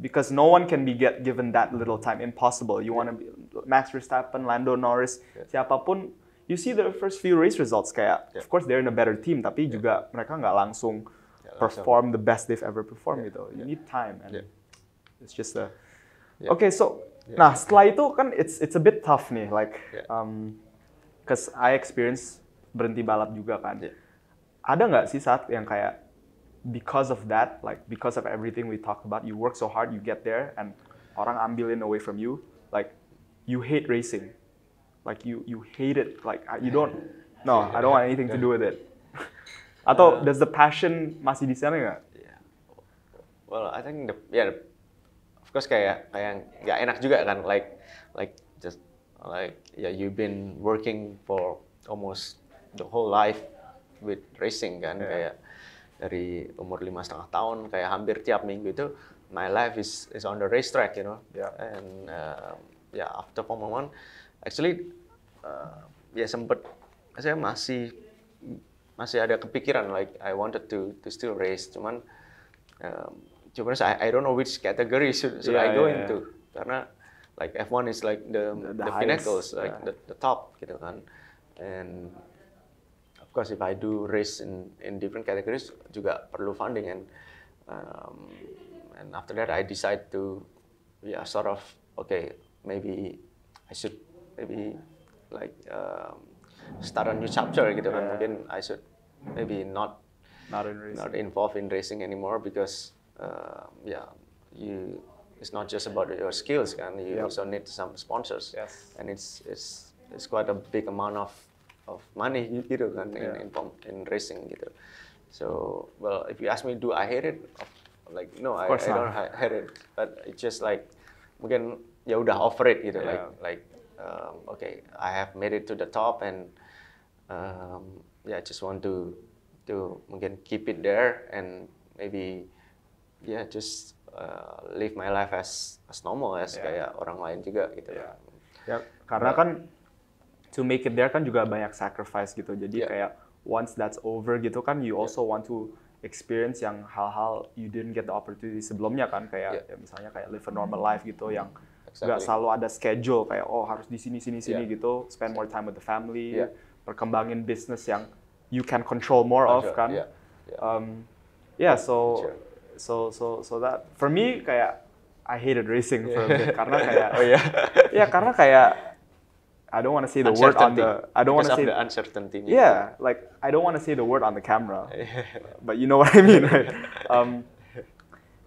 because no one can be get, given that little time. Impossible. You yeah. want to be Max Verstappen, Lando Norris, yeah. siapapun you see the first few race results kayak yeah. of course they're in a better team tapi yeah. juga mereka nggak langsung yeah, perform the best they've ever performed yeah. gitu. You yeah. need time and yeah. it's just a yeah. Okay, so yeah. nah setelah itu kan it's it's a bit tough nih like yeah. um cause I experience berhenti balap juga kan. Yeah. Ada nggak sih saat yang kayak because of that like because of everything we talk about you work so hard you get there and orang ambilin away from you like you hate racing like you you hate it like you don't (laughs) no I don't want anything to do with it (laughs) atau uh, does the passion masih di sana nggak? Yeah. Well I think the yeah the, of course kayak kayak nggak enak juga kan like like just like yeah you've been working for almost the whole life with racing kan yeah. kayak dari umur lima setengah tahun kayak hampir tiap minggu itu my life is is on the racetrack you know yeah. and uh, yeah after Formula One actually uh, ya sempet saya masih masih ada kepikiran like I wanted to to still race cuman um, cuman saya I don't know which category should, should yeah, I go yeah, into yeah. karena like F1 is like the the, the, the pinnacles like the, the top gitu kan and of course if I do race in in different categories juga perlu funding and um, and after that I decide to yeah sort of okay maybe I should maybe like um, start a new chapter gitu kan. Mungkin I should maybe not not in racing. not involved in racing anymore because uh, yeah you it's not just about your skills and You yep. also need some sponsors. Yes. And it's it's it's quite a big amount of of money (laughs) gitu kan in, in, in racing gitu. So well, if you ask me, do I hate it? Like no, I, I, don't hate it. But it's just like mungkin ya udah over it gitu. Yeah. Like like um, okay, I have made it to the top and um, yeah, I just want to to again keep it there and maybe yeah just uh, live my life as as normal as yeah. kayak orang lain juga gitu. Yeah. Ya, karena kan to make it there kan juga banyak sacrifice gitu. Jadi yeah. kayak once that's over gitu kan you also yeah. want to experience yang hal-hal you didn't get the opportunity sebelumnya kan kayak yeah. ya misalnya kayak live a normal life gitu yang mm -hmm exactly. Gak selalu ada schedule kayak oh harus di sini sini sini yeah. gitu spend more time with the family yeah. perkembangin bisnis yang you can control more of sure. kan yeah. Yeah. Um, yeah so so so so that for me kayak I hated racing for a bit karena kayak (laughs) oh ya yeah. yeah karena kayak I don't want to say the word on the. I don't want to say the uncertainty. Yeah, like I don't want to say the word on the camera, (laughs) but you know what I mean, right? (laughs) Um,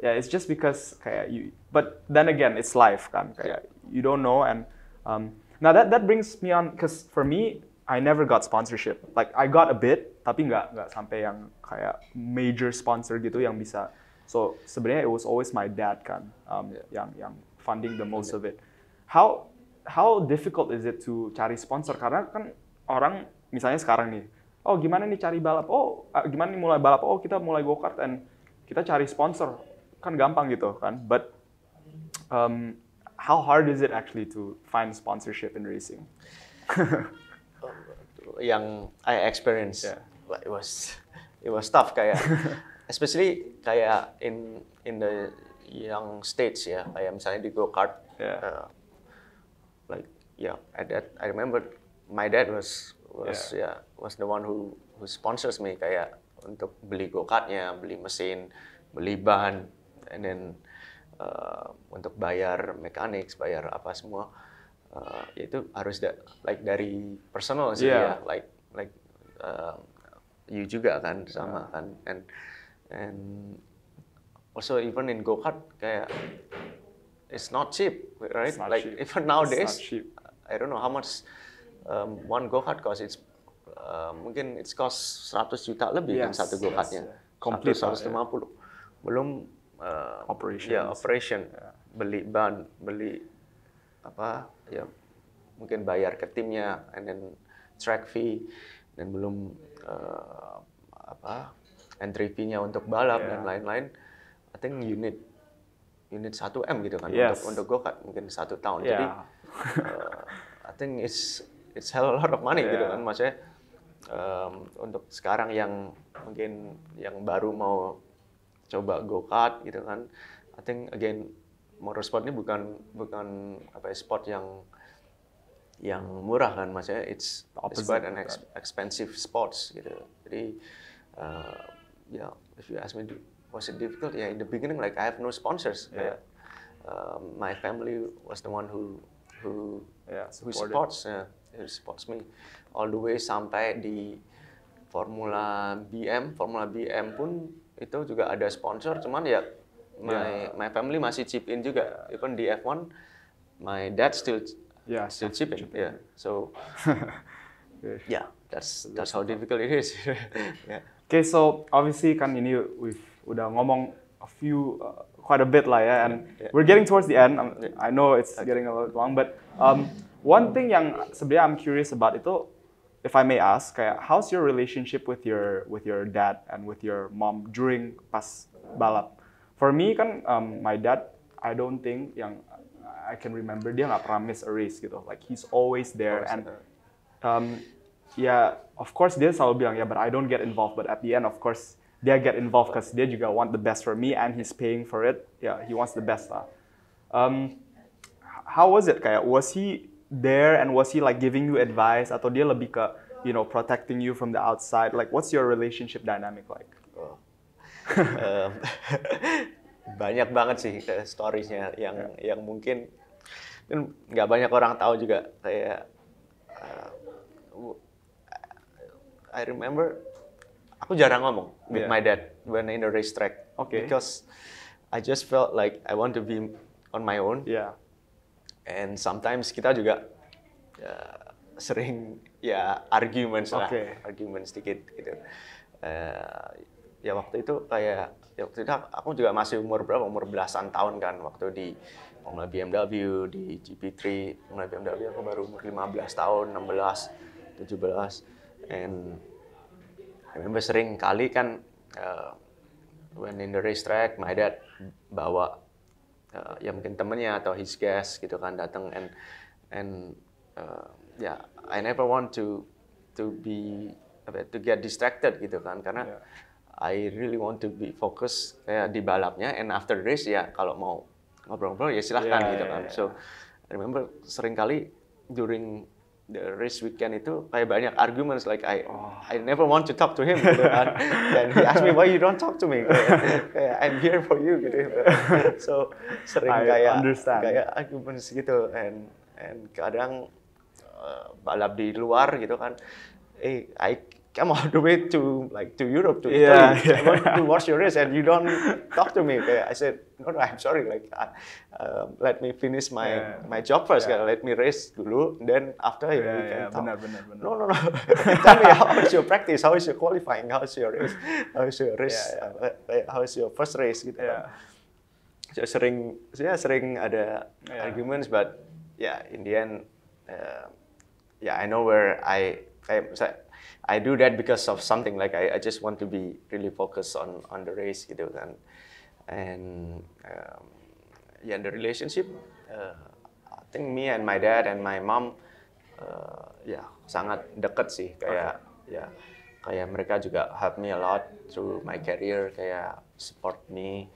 yeah, it's just because kayak you But then again, it's life kan. Kayak you don't know and um, now that that brings me on because for me I never got sponsorship. Like I got a bit tapi nggak nggak sampai yang kayak major sponsor gitu yang bisa. So sebenarnya it was always my dad kan um, yeah. yang yang funding the most of it. How how difficult is it to cari sponsor karena kan orang misalnya sekarang nih oh gimana nih cari balap oh gimana nih mulai balap oh kita mulai go kart and kita cari sponsor kan gampang gitu kan but Um, how hard is it actually to find sponsorship in racing? (laughs) yang I experienced, yeah. it was it was tough kayak, (laughs) especially kayak in in the young states ya, kayak misalnya di go kart, yeah. uh, like yeah, at that I remember my dad was was yeah. yeah was the one who who sponsors me kayak untuk beli go kartnya, beli mesin, beli ban, and then uh, untuk bayar mekanik, bayar apa semua, uh, itu harus da like dari personal sih yeah. ya, like like uh, you juga kan sama yeah. kan, and and also even in go kart kayak it's not cheap, right? It's not like cheap. even nowadays, it's not cheap. I don't know how much um, one go kart cost. It's uh, mungkin it's cost 100 juta lebih kan yes, kan satu go kartnya, yes, yeah. complete 150. Yeah. Ya. Belum uh, um, operation ya operation yeah. beli ban beli apa ya mungkin bayar ke timnya and then track fee dan belum uh, apa entry fee-nya untuk balap yeah. dan lain-lain I think you need you need 1 m gitu kan yes. untuk untuk go mungkin satu tahun yeah. jadi uh, I think it's it's hell a lot of money gitu yeah. gitu kan maksudnya um, untuk sekarang yang mungkin yang baru mau coba go kart gitu kan I think again motorsport ini bukan bukan apa ya, sport yang yang murah kan maksudnya it's it's quite an expensive sports gitu jadi uh, ya yeah, if you ask me was it difficult ya yeah, in the beginning like I have no sponsors yeah. Kayak, uh, um, my family was the one who who yeah, who supports yeah, who supports me all the way sampai di Formula BM Formula BM pun itu juga ada sponsor cuman ya my yeah. my family masih chip in juga even di F1 my dad still yeah, ya. still chip in. chip yeah so (laughs) yeah that's that's how difficult it is (laughs) yeah. okay so obviously kan ini we've udah ngomong a few uh, quite a bit lah ya and yeah. we're getting towards the end I'm, um, I know it's okay. getting a little long but um, one thing yang sebenarnya I'm curious about itu if I may ask, uh, how's your relationship with your with your dad and with your mom during pas balap? For me kan um, my dad, I don't think yang I can remember dia nggak pernah miss a race gitu. Like he's always there always and there. um, yeah, of course dia selalu bilang ya yeah, but I don't get involved. But at the end of course dia get involved because dia juga want the best for me and he's paying for it. Yeah, he wants the best lah. Um, how was it kayak was he there and was he like giving you advice atau dia lebih ke you know protecting you from the outside? Like what's your relationship dynamic like? Oh. um, (laughs) banyak banget sih eh, storiesnya yang yeah. yang mungkin kan nggak banyak orang tahu juga kayak uh, I remember aku jarang ngomong with ya. my dad when in the racetrack okay. because I just felt like I want to be on my own yeah and sometimes kita juga uh, sering ya argument lah, arguments argument sedikit gitu. Uh, ya waktu itu kayak ya waktu itu aku juga masih umur berapa umur belasan tahun kan waktu di Formula BMW di GP3 Formula BMW aku baru umur 15 tahun 16 17 and I remember sering kali kan uh, when in the racetrack my dad bawa uh, ya mungkin temennya atau his guest gitu kan datang and and uh, ya yeah, I never want to to be ya, to get distracted gitu kan karena yeah. I really want to be fokus kayak di balapnya and after race ya kalau mau ngobrol-ngobrol ya silahkan yeah, gitu ya, kan yeah. so I ya. remember sering kali during the race weekend itu kayak banyak arguments like I oh, I never want to talk to him dan gitu (laughs) he asked me why you don't talk to me kayak, I'm here for you gitu so sering kayak understand. kayak arguments gitu and and kadang uh, balap di luar gitu kan eh I come all the way to like to Europe to yeah, Italy. Yeah. I want to wash your race and you don't talk to me. I said, no, no, I'm sorry. Like, uh, um, let me finish my yeah. my job first. Yeah. Let me race dulu. Then after yeah, we can yeah, talk. Benar, benar, benar. No, no, no. (laughs) Tell me how is your practice? How is your qualifying? How is your race? How is your race? Yeah, yeah. Uh, uh, how is your first race? Gitu. Kan? Yeah. So, sering, ya yeah, sering ada yeah. arguments, but yeah, in the end, uh, yeah, I know where I, I, I do that because of something like I, I just want to be really focused on on the race gitu kan and um, yeah the relationship uh, I think me and my dad and my mom uh, ya yeah, sangat dekat sih kayak okay. ya yeah, kayak mereka juga help me a lot through my career kayak support me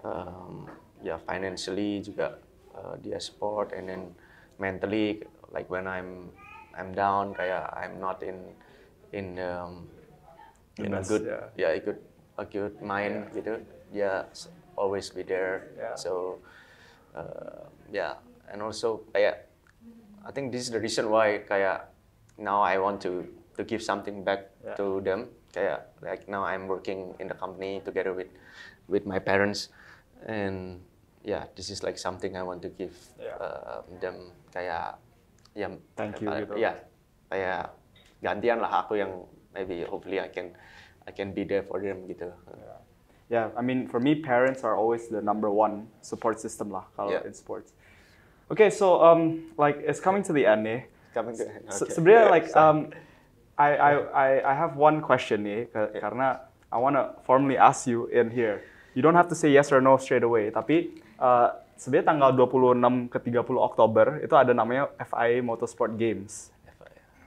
um, ya yeah, financially juga uh, dia support and then mentally like when I'm I'm down kayak I'm not in in um, in best, a good yeah. yeah. a good a good mind yeah. gitu dia always be there yeah. so uh, yeah and also yeah, I think this is the reason why kaya now I want to to give something back yeah. to them Yeah, like now I'm working in the company together with with my parents and yeah this is like something I want to give yeah. uh, them kaya yeah thank you uh, Yeah, yeah gantian lah aku yang maybe hopefully I can I can be there for them gitu. Yeah. yeah, I mean for me parents are always the number one support system lah kalau yeah. in sports. Okay, so um like it's coming to the end nih. Eh? Coming to end. Okay. Sebenarnya yeah, like um I I I I have one question nih eh? yeah. karena I wanna formally ask you in here. You don't have to say yes or no straight away, tapi uh, sebenarnya tanggal 26 ke 30 Oktober itu ada namanya FIA Motorsport Games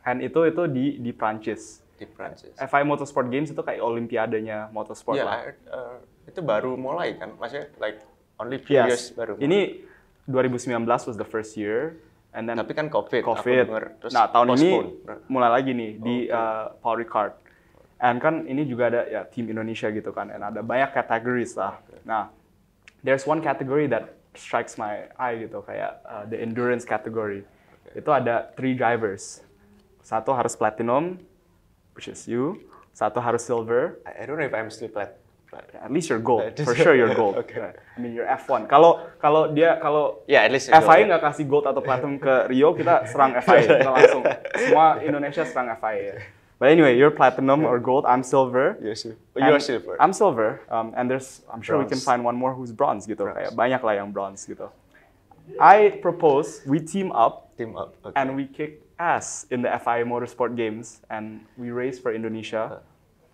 and itu itu di di Prancis di Prancis FI Motorsport Games itu kayak Olimpiadanya motorsport yeah, lah uh, itu baru mulai kan maksudnya like only few yes. years baru ini 2019 was the first year and then tapi kan COVID COVID denger, terus nah tahun postpone. ini mulai lagi nih oh, di okay. uh, eh, Paul Ricard and kan ini juga ada ya tim Indonesia gitu kan and ada banyak kategori lah okay. nah there's one category that strikes my eye gitu kayak uh, the endurance category okay. itu ada three drivers satu harus platinum, which is you. Satu harus silver. I don't know if I'm still plat. At least you're gold. (laughs) For sure you're gold. (laughs) okay. I mean your F1. Kalau kalau dia kalau yeah, at least FIA nggak kasih gold atau platinum ke Rio, kita serang FIA (laughs) kita langsung. Semua Indonesia serang FIA. Ya. But anyway, you're platinum or gold. I'm silver. You're silver. You're silver. I'm silver. Um, and there's, I'm sure bronze. we can find one more who's bronze gitu. Bronze. Kayak banyak lah yang bronze gitu. I propose we team up. Team up. Okay. And we kick ass in the FIA Motorsport Games, and we race for Indonesia.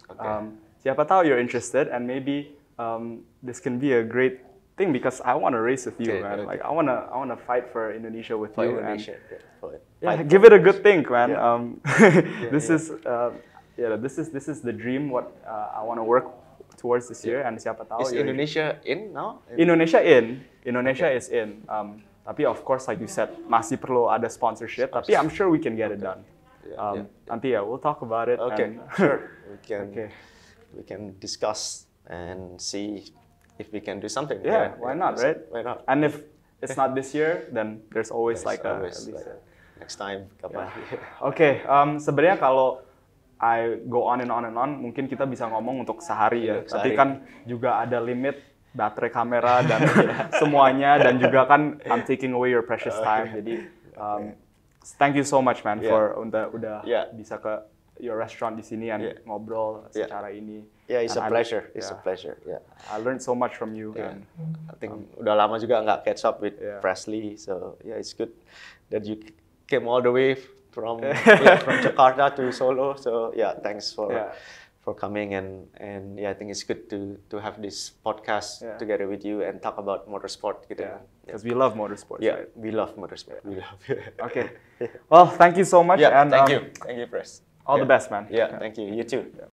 Uh, okay. Um, siapa tahu you're interested, and maybe um, this can be a great thing because I want to race with you, okay, man. Okay. Like I wanna, I wanna fight for Indonesia with you. Indonesia. And, yeah, yeah give it a good think, man. Yeah. Um, (laughs) yeah, this is, uh, yeah, this is this is the dream. What uh, I want to work towards this year, and siapa tahu. Is Indonesia in now? Indonesia in. Indonesia is in. Um, Tapi of course, like you said, masih perlu ada sponsorship. Tapi I'm sure we can get it done. Um, nanti ya, we'll talk about it. Okay, and, (laughs) sure. We can okay. we can discuss and see if we can do something. Yeah, why not, right? Why not? And if it's not this year, then there's always like a, next time kapan. Yeah. okay, um, sebenarnya kalau I go on and on and on, mungkin kita bisa ngomong untuk sehari ya. Tapi kan juga ada limit baterai kamera dan (laughs) semuanya dan juga kan I'm taking away your precious time. Jadi um, thank you so much man yeah. for udah udah yeah. bisa ke your restaurant di sini dan yeah. ngobrol secara ini. Yeah, it's and a pleasure. I, it's yeah. a pleasure. Yeah. I learned so much from you. Yeah. And, I think um, udah lama juga nggak catch up with yeah. Presley, so yeah, it's good that you came all the way from (laughs) yeah, from Jakarta to Solo. So yeah, thanks for yeah. for coming and and yeah, I think it's good to to have this podcast yeah. together with you and talk about motorsport. Gitu. Yeah, because yeah. we love motorsport. Yeah, right? we love motorsport. We love. (laughs) okay. (laughs) Well, thank you so much. Yeah, and, thank um, you, thank you, Press. All the best, man. Yeah, thank you. You too.